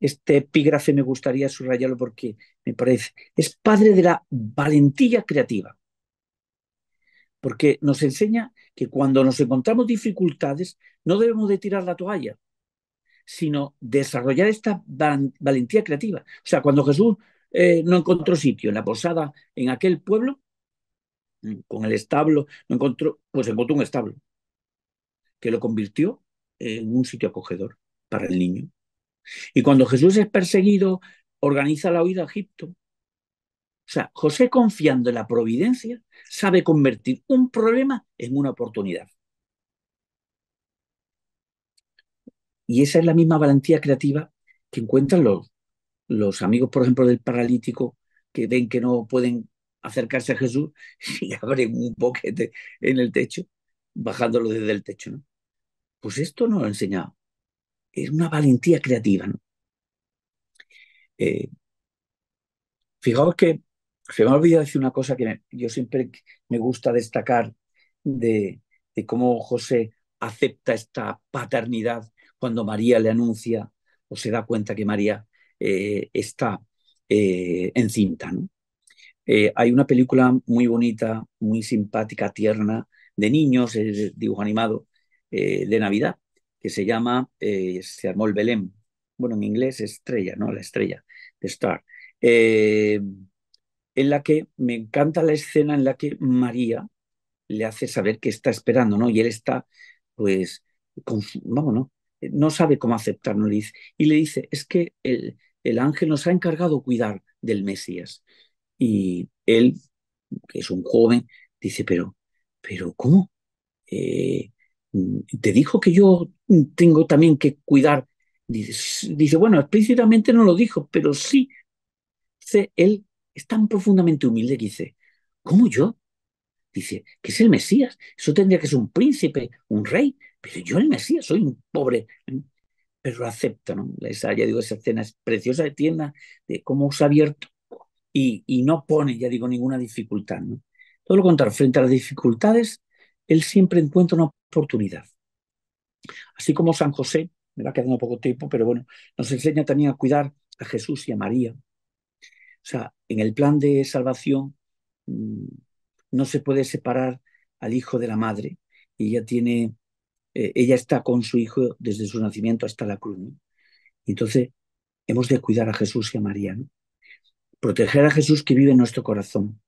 Speaker 2: este epígrafe me gustaría subrayarlo porque me parece, es padre de la valentía creativa. Porque nos enseña que cuando nos encontramos dificultades no debemos de tirar la toalla, sino desarrollar esta valentía creativa. O sea, cuando Jesús eh, no encontró sitio en la posada en aquel pueblo, con el establo, no encontró, pues encontró un establo que lo convirtió en un sitio acogedor para el niño. Y cuando Jesús es perseguido, organiza la huida a Egipto. O sea, José confiando en la providencia sabe convertir un problema en una oportunidad. Y esa es la misma valentía creativa que encuentran los, los amigos, por ejemplo, del paralítico, que ven que no pueden acercarse a Jesús y abren un boquete en el techo, bajándolo desde el techo. ¿no? Pues esto no lo enseñado. Es una valentía creativa. ¿no? Eh, fijaos que se me ha olvidado decir una cosa que yo siempre me gusta destacar de, de cómo José acepta esta paternidad cuando María le anuncia o se da cuenta que María eh, está eh, encinta. ¿no? Eh, hay una película muy bonita, muy simpática, tierna, de niños, es dibujo animado, de Navidad, que se llama, se armó el Belén. Bueno, en inglés estrella, ¿no? La estrella, de Star. en la que me encanta la escena en la que María le hace saber que está esperando, ¿no? Y él está, pues, vamos, ¿no? no sabe cómo aceptarlo. Y le dice, es que el, ángel nos ha encargado cuidar del Mesías. Y él, que es un joven, dice, pero, pero ¿cómo? Eh, ¿Te dijo que yo tengo también que cuidar? Dice, bueno, explícitamente no lo dijo, pero sí. él es tan profundamente humilde que dice, ¿cómo yo? Dice, que es el Mesías, eso tendría que ser un príncipe, un rey, pero yo el Mesías soy un pobre, ¿eh? pero lo ¿no? Esa, ya digo, esa escena es preciosa de tienda, de cómo se ha abierto y, no pone, ya digo, ninguna dificultad, ¿no? Todo lo contrario, frente a las dificultades, él siempre encuentra una oportunidad. Así como San José, me va quedando poco tiempo, pero bueno, nos enseña también a cuidar a Jesús y a María. O sea, en el plan de salvación mm, no se puede separar al hijo de la madre. y Ella tiene eh, ella está con su hijo desde su nacimiento hasta la cruz. Entonces, hemos de cuidar a Jesús y a María, ¿no? proteger a Jesús que vive en nuestro corazón.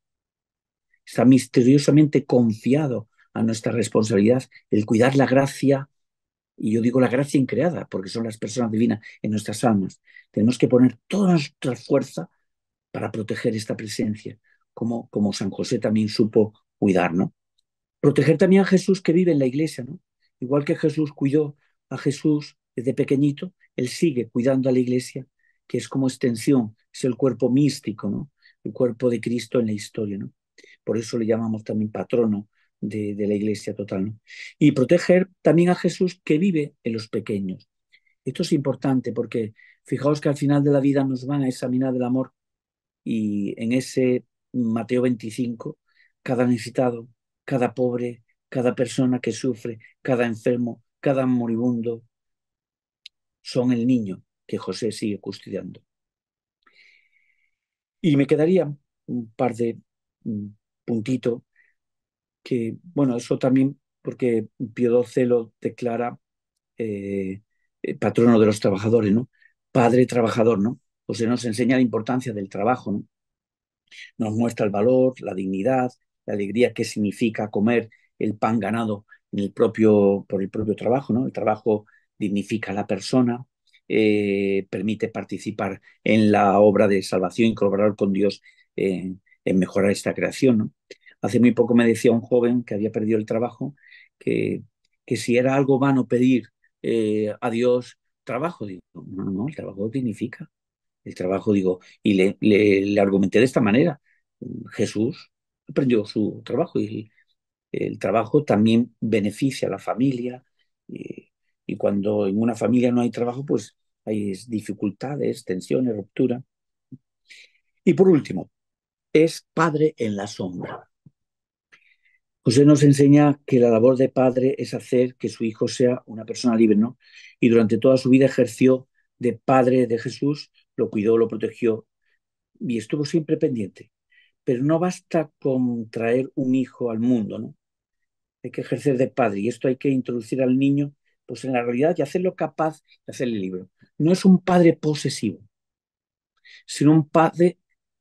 Speaker 2: Está misteriosamente confiado a nuestra responsabilidad el cuidar la gracia, y yo digo la gracia increada, porque son las personas divinas en nuestras almas. Tenemos que poner toda nuestra fuerza para proteger esta presencia, como, como San José también supo cuidar, ¿no? Proteger también a Jesús que vive en la iglesia, ¿no? Igual que Jesús cuidó a Jesús desde pequeñito, Él sigue cuidando a la iglesia, que es como extensión, es el cuerpo místico, ¿no? el cuerpo de Cristo en la historia. ¿no? Por eso le llamamos también patrono de, la iglesia total. Y proteger también a Jesús que vive en los pequeños. Esto es importante porque fijaos que al final de la vida nos van a examinar el amor y en ese Mateo 25, cada necesitado, cada pobre, cada persona que sufre, cada enfermo, cada moribundo, son el niño que José sigue custodiando. Y me quedaría un par de mm, puntitos que, bueno, eso también porque Pío XII lo declara eh, eh, patrono de los trabajadores, ¿no? Padre trabajador, ¿no? O pues sea, nos enseña la importancia del trabajo, ¿no? Nos muestra el valor, la dignidad, la alegría que significa comer el pan ganado por el propio trabajo, ¿no? El trabajo dignifica a la persona, eh, permite participar en la obra de salvación y colaborar con Dios en mejorar esta creación. Hace muy poco me decía un joven que había perdido el trabajo que, que si era algo vano pedir eh, a Dios trabajo, digo, no, no, el trabajo dignifica. El trabajo, digo, y le argumenté de esta manera. Jesús aprendió su trabajo y el trabajo también beneficia a la familia y, cuando en una familia no hay trabajo, pues hay dificultades, tensiones, ruptura. Y por último, es padre en la sombra. José nos enseña que la labor de padre es hacer que su hijo sea una persona libre, ¿no? Y durante toda su vida ejerció de padre de Jesús, lo cuidó, lo protegió y estuvo siempre pendiente. Pero no basta con traer un hijo al mundo, ¿no? hay que ejercer de padre y esto hay que introducir al niño pues en la realidad y hacerlo capaz de hacer el libro. No es un padre posesivo, sino un padre,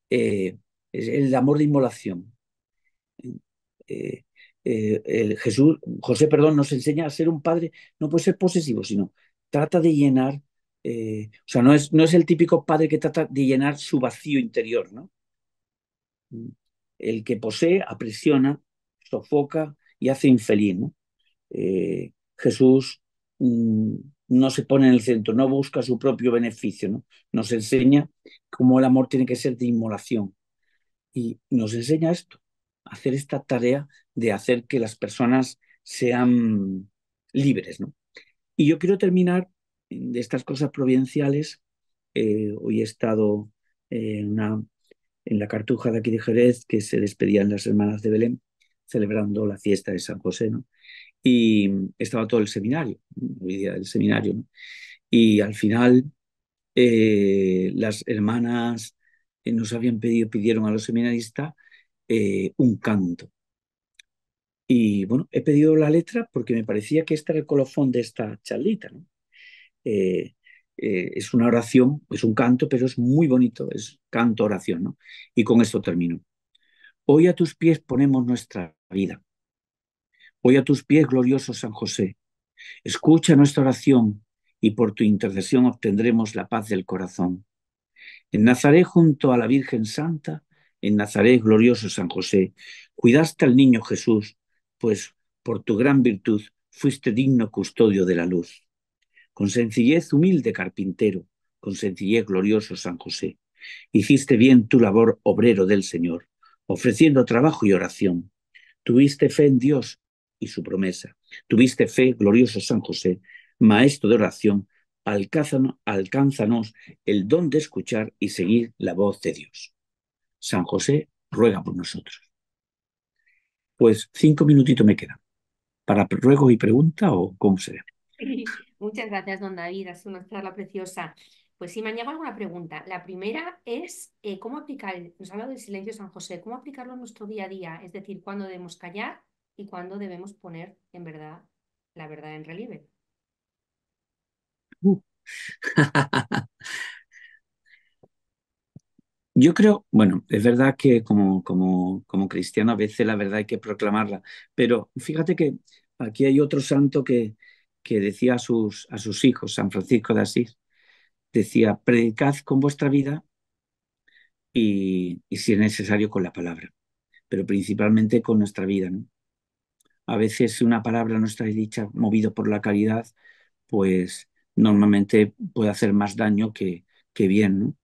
Speaker 2: eh, el amor de inmolación. Eh, eh, el Jesús, José, perdón, nos enseña a ser un padre, no puede ser posesivo, sino trata de llenar, o sea, no es, no es el típico padre que trata de llenar su vacío interior, ¿no? El que posee aprisiona, sofoca, y hace infeliz. Eh, Jesús mm, no se pone en el centro, no busca su propio beneficio, ¿no? nos enseña cómo el amor tiene que ser de inmolación. Y nos enseña esto, hacer esta tarea de hacer que las personas sean libres. ¿no? Y yo quiero terminar de estas cosas providenciales. Eh, hoy he estado en la cartuja de aquí de Jerez, que se despedían las hermanas de Belén, celebrando la fiesta de San José, Y estaba todo el seminario, hoy día del seminario, ¿no? Y al final eh, las hermanas eh, nos habían pedido, pidieron a los seminaristas eh, un canto. Y bueno, he pedido la letra porque me parecía que este era el colofón de esta charlita. ¿no? es una oración, es un canto, pero es muy bonito, es canto-oración. ¿no? Y con esto termino. Hoy a tus pies ponemos nuestra vida. Voy a tus pies, glorioso San José, escucha nuestra oración y por tu intercesión obtendremos la paz del corazón. En Nazaret, junto a la Virgen Santa, en Nazaret, glorioso San José, cuidaste al niño Jesús, pues por tu gran virtud fuiste digno custodio de la luz. Con sencillez humilde carpintero, con sencillez glorioso San José, hiciste bien tu labor obrero del Señor, ofreciendo trabajo y oración Tuviste fe en Dios y su promesa. Tuviste fe, glorioso San José, maestro de oración, alcánzanos, el don de escuchar y seguir la voz de Dios. San José ruega por nosotros. Pues cinco minutitos me quedan para ruego y pregunta o cómo será.
Speaker 1: Muchas gracias, don David. Es una charla preciosa. Pues sí, me han llegado alguna pregunta. La primera es eh, cómo aplicar, nos ha hablado del silencio San José, cómo aplicarlo en nuestro día a día, es decir, cuándo debemos callar y cuándo debemos poner en verdad la verdad en relieve. Uh.
Speaker 2: Yo creo, bueno, es verdad que como, como, como cristiano a veces la verdad hay que proclamarla, pero fíjate que aquí hay otro santo que, que decía a sus, a sus hijos, San Francisco de Asís, decía, predicad con vuestra vida y, si es necesario con la palabra, pero principalmente con nuestra vida. ¿no? A veces una palabra no está dicha movido por la caridad, pues normalmente puede hacer más daño que, que bien. ¿no?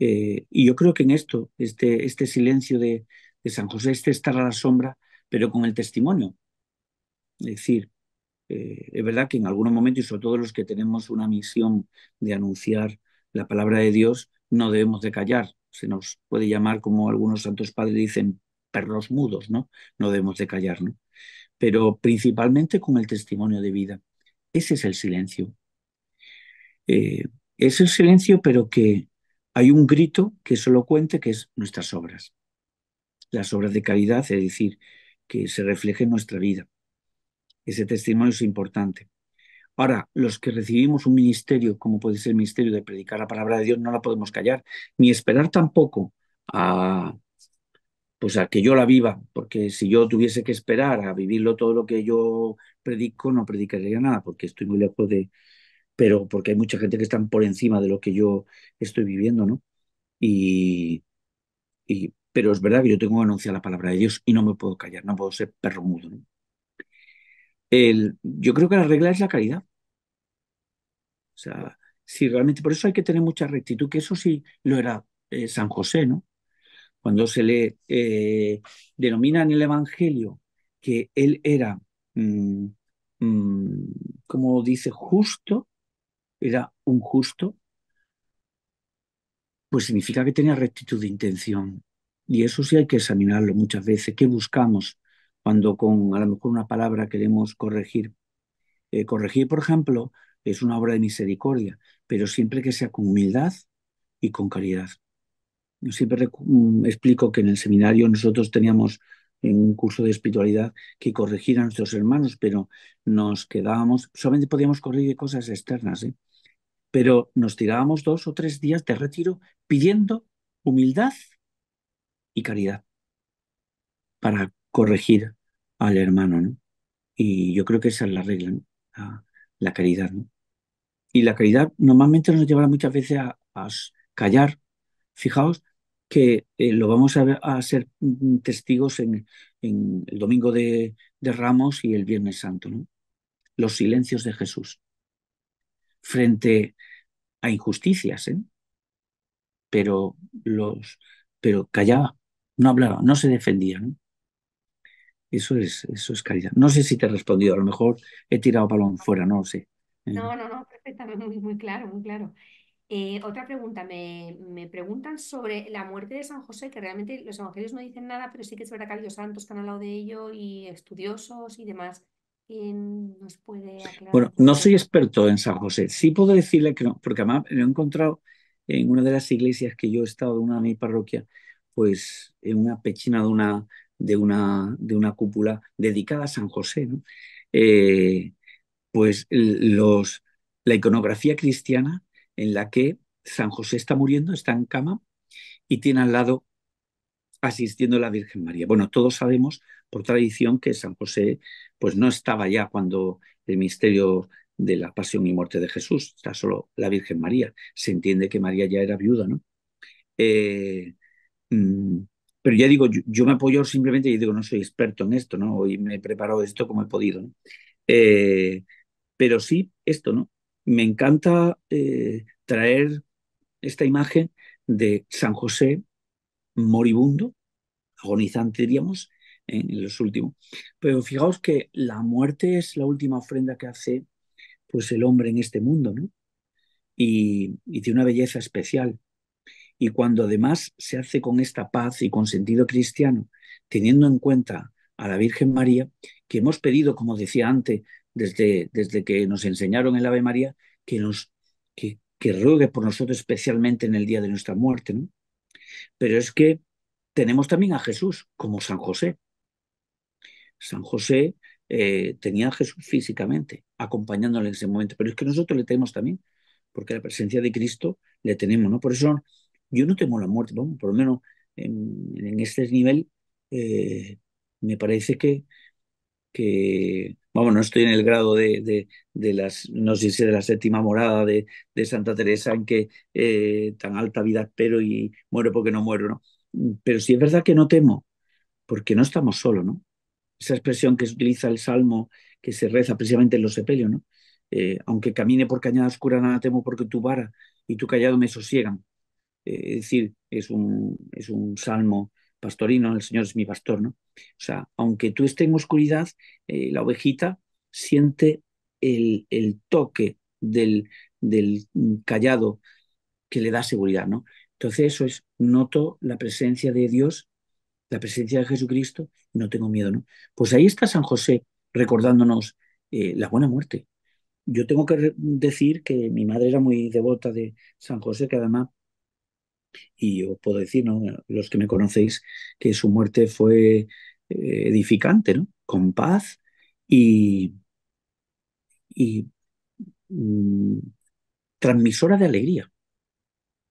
Speaker 2: Eh, y yo creo que en esto, este, este silencio de, de San José, este estar a la sombra, pero con el testimonio. Es decir, eh, es verdad que en algunos momentos, y sobre todo los que tenemos una misión de anunciar la palabra de Dios, no debemos de callar. Se nos puede llamar, como algunos santos padres dicen, perros mudos, ¿no? No debemos de callar, ¿no? Pero principalmente con el testimonio de vida. Ese es el silencio. Eh, es el silencio, pero que hay un grito que solo cuente, que es nuestras obras. Las obras de caridad, es decir, que se refleje en nuestra vida. Ese testimonio es importante. Ahora, los que recibimos un ministerio, como puede ser el ministerio de predicar la palabra de Dios, no la podemos callar, ni esperar tampoco a, pues a que yo la viva, porque si yo tuviese que esperar a vivirlo todo lo que yo predico, no predicaría nada, porque estoy muy lejos de, pero porque hay mucha gente que están por encima de lo que yo estoy viviendo, ¿no? Y, y pero es verdad que yo tengo que anunciar la palabra de Dios y no me puedo callar, no puedo ser perro mudo, ¿no? yo creo que la regla es la caridad. O sea, si realmente, por eso hay que tener mucha rectitud, que eso sí lo era eh, San José, ¿no? Cuando se le eh, denomina en el Evangelio que él era, mm, mm, como dice, justo, era un justo, pues significa que tenía rectitud de intención. Y eso sí hay que examinarlo muchas veces. ¿Qué buscamos? cuando con a lo mejor una palabra queremos corregir. Eh, corregir, por ejemplo, es una obra de misericordia, pero siempre que sea con humildad y con caridad. Yo siempre mm, explico que en el seminario nosotros teníamos en un curso de espiritualidad que corregir a nuestros hermanos, pero nos quedábamos, solamente podíamos corregir cosas externas, ¿eh? pero nos tirábamos dos o tres días de retiro pidiendo humildad y caridad para corregir al hermano, ¿no? Y yo creo que esa es la regla, ¿no? la, caridad, ¿no? Y la caridad normalmente nos llevará muchas veces a, callar. Fijaos que eh, lo vamos a, a, ser mm, testigos en, el domingo de, Ramos y el Viernes Santo, ¿no? Los silencios de Jesús frente a injusticias, ¿eh? Pero los pero callaba, no hablaba, no se defendía, ¿no? Eso es, eso es caridad. No sé si te he respondido, a lo mejor he tirado balón fuera, no lo sé.
Speaker 1: No, eh. no, no, perfectamente, muy, muy claro, muy claro. Eh, otra pregunta, me, preguntan sobre la muerte de San José, que realmente los evangelios no dicen nada, pero sí que es verdad que hay santos que han hablado de ello y estudiosos y demás. ¿Quién nos puede aclarar? Bueno,
Speaker 2: no soy experto en San José, sí puedo decirle que no, porque además lo he encontrado en una de las iglesias que yo he estado, una de mi parroquia, pues en una pechina de una, de una, de una cúpula dedicada a San José, ¿no? Eh, pues los, la iconografía cristiana en la que San José está muriendo, está en cama y tiene al lado asistiendo a la Virgen María. Bueno, todos sabemos por tradición que San José pues no estaba ya cuando el misterio de la pasión y muerte de Jesús, está solo la Virgen María. Se entiende que María ya era viuda, ¿no? Eh, mm, pero ya digo, yo, me apoyo simplemente y digo, no soy experto en esto, ¿no? Hoy me he preparado esto como he podido, ¿no? Eh, pero sí, esto, ¿no? Me encanta eh, traer esta imagen de San José moribundo, agonizante, diríamos, en, los últimos. Pero fijaos que la muerte es la última ofrenda que hace pues el hombre en este mundo, ¿no? y tiene una belleza especial. Y cuando además se hace con esta paz y con sentido cristiano, teniendo en cuenta a la Virgen María, que hemos pedido, como decía antes, desde, desde que nos enseñaron el Ave María, que, nos, que, que ruegue por nosotros especialmente en el día de nuestra muerte. ¿no? Pero es que tenemos también a Jesús, como San José. San José eh, tenía a Jesús físicamente, acompañándole en ese momento, pero es que nosotros le tenemos también, porque la presencia de Cristo le tenemos, ¿no? Por eso yo no temo la muerte, por lo menos en, este nivel, eh, me parece que, vamos, no estoy en el grado de, las, no sé si de la séptima morada de, Santa Teresa, en que eh, tan alta vida espero y muero porque no muero, ¿no? Pero sí es verdad que no temo, porque no estamos solos, ¿no? Esa expresión que utiliza el Salmo, que se reza precisamente en los sepelios, ¿no? Eh, aunque camine por cañada oscura, nada temo porque tu vara y tu callado me sosiegan. Eh, es decir, es un, es un salmo pastorino, el Señor es mi pastor, ¿no? O sea, aunque tú estés en oscuridad, eh, la ovejita siente el, el toque del, del, callado que le da seguridad, ¿no? Entonces eso es, noto la presencia de Dios, la presencia de Jesucristo, no tengo miedo, ¿no? Pues ahí está San José recordándonos eh, la buena muerte. Yo tengo que decir que mi madre era muy devota de San José, que además y yo puedo decir, ¿no? los que me conocéis, que su muerte fue eh, edificante, con paz y, y mm, transmisora de alegría.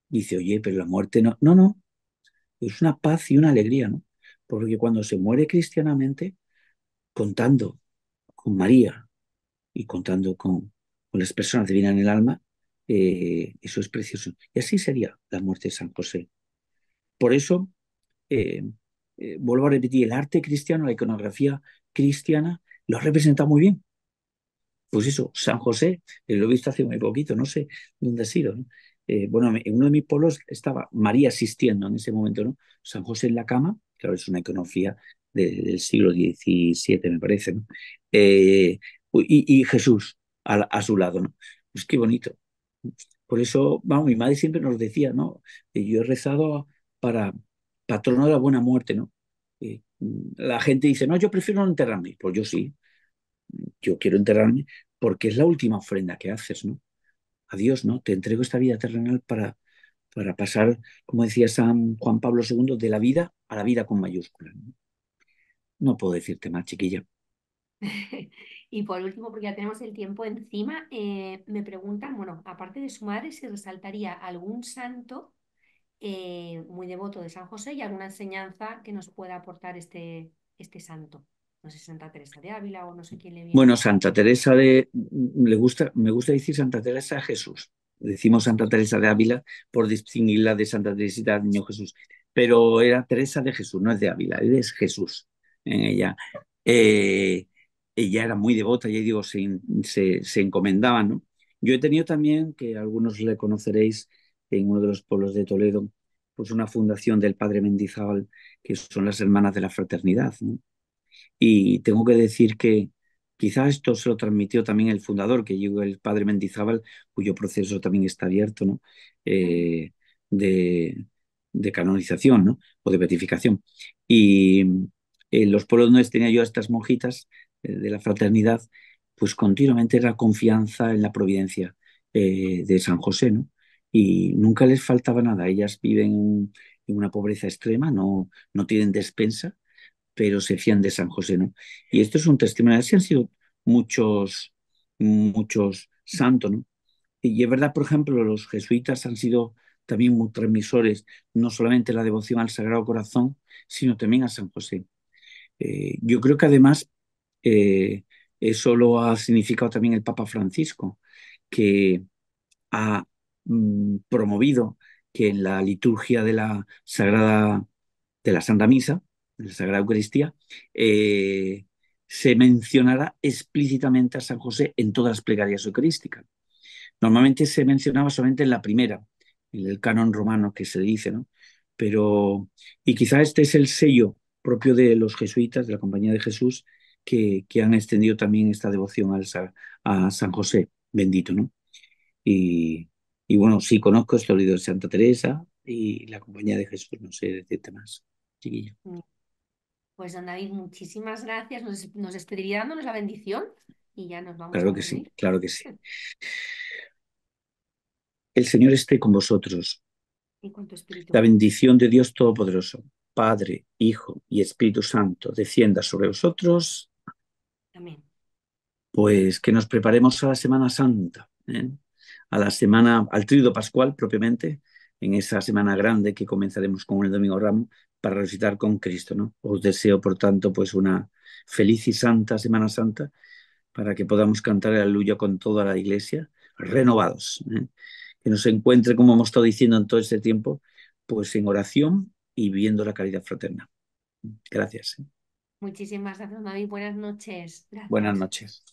Speaker 2: Dice, oye, pero la muerte no, no, no, es una paz y una alegría, ¿no? Porque cuando se muere cristianamente, contando con María y contando con, las personas divinas en el alma, eh, eso es precioso. Y así sería la muerte de San José. Por eso, eh, eh, vuelvo a repetir, el arte cristiano, la iconografía cristiana, lo representa muy bien. Pues eso, San José, lo he visto hace muy poquito, no sé dónde ha sido. bueno, en uno de mis polos estaba María asistiendo en ese momento, ¿no? San José en la cama, claro, es una iconografía del siglo XVII, me parece, ¿no? y, Jesús a, a su lado, ¿no? Pues qué bonito. Por eso, vamos, mi madre siempre nos decía, ¿no? Yo he rezado para patrono de la buena muerte, ¿no? la gente dice, no, yo prefiero no enterrarme. Pues yo sí, yo quiero enterrarme porque es la última ofrenda que haces, ¿no? A Dios, ¿no? Te entrego esta vida terrenal para, para pasar, como decía San Juan Pablo II, de la vida a la vida con mayúsculas. No, no puedo decirte más, chiquilla.
Speaker 1: Y por último, porque ya tenemos el tiempo encima, eh, me preguntan, bueno, aparte de su madre, si resaltaría algún santo eh, muy devoto de San José y alguna enseñanza que nos pueda aportar este, este santo. No sé, Santa Teresa de Ávila o no sé quién le viene. Bueno,
Speaker 2: Santa Teresa de. Le gusta, me gusta decir Santa Teresa de Jesús. Decimos Santa Teresa de Ávila por distinguirla de Santa Teresa de Niño Jesús. Pero era Teresa de Jesús, no es de Ávila, es Jesús en ella. Eh, ella era muy devota, ya digo, se, se, encomendaba, ¿no? Yo he tenido también, que algunos le conoceréis, en uno de los pueblos de Toledo, pues una fundación del padre Mendizábal, que son las hermanas de la fraternidad, Y tengo que decir que quizás esto se lo transmitió también el fundador, que llegó el padre Mendizábal, cuyo proceso también está abierto, ¿no? Eh, de, canonización, ¿no? O de beatificación. Y en los pueblos donde tenía yo a estas monjitas, eh, de la fraternidad, pues continuamente era confianza en la providencia eh, de San José, ¿no? Y nunca les faltaba nada. Ellas viven en una pobreza extrema, no, no tienen despensa, pero se fían de San José, ¿no? Y esto es un testimonio. Así han sido muchos, muchos santos, ¿no? Y es verdad, por ejemplo, los jesuitas han sido también muy transmisores, no solamente la devoción al Sagrado Corazón, sino también a San José. Eh, yo creo que además eh, eso lo ha significado también el Papa Francisco, que ha mm, promovido que en la liturgia de la Sagrada, de la Santa Misa, de la Sagrada Eucaristía, eh, se mencionará explícitamente a San José en todas las plegarias eucarísticas. Normalmente se mencionaba solamente en la primera, en el canon romano que se dice, ¿no? Pero, y quizá este es el sello propio de los jesuitas, de la Compañía de Jesús, que, han extendido también esta devoción a San José, bendito, ¿no? Y, bueno, sí conozco, este oído de Santa Teresa y la compañía de Jesús, no sé decirte más, chiquillo.
Speaker 1: Mm. Pues don David, muchísimas gracias, nos, nos dándonos la bendición y ya nos vamos. Claro que
Speaker 2: sí, claro que sí. El Señor esté con vosotros.
Speaker 1: espíritu. La
Speaker 2: bendición de Dios Todopoderoso, Padre, Hijo y Espíritu Santo, descienda sobre vosotros pues que nos preparemos a la Semana Santa, ¿eh? a la semana, al trío pascual propiamente, en esa semana grande que comenzaremos con el Domingo Ramo para resucitar con Cristo, ¿no? Os deseo, por tanto, pues una feliz y santa Semana Santa para que podamos cantar el aleluya con toda la iglesia, renovados, ¿eh? que nos encuentre, como hemos estado diciendo en todo este tiempo, pues en oración y viendo la caridad fraterna. Gracias. ¿eh?
Speaker 1: Muchísimas gracias, David. Buenas noches.
Speaker 2: Buenas noches.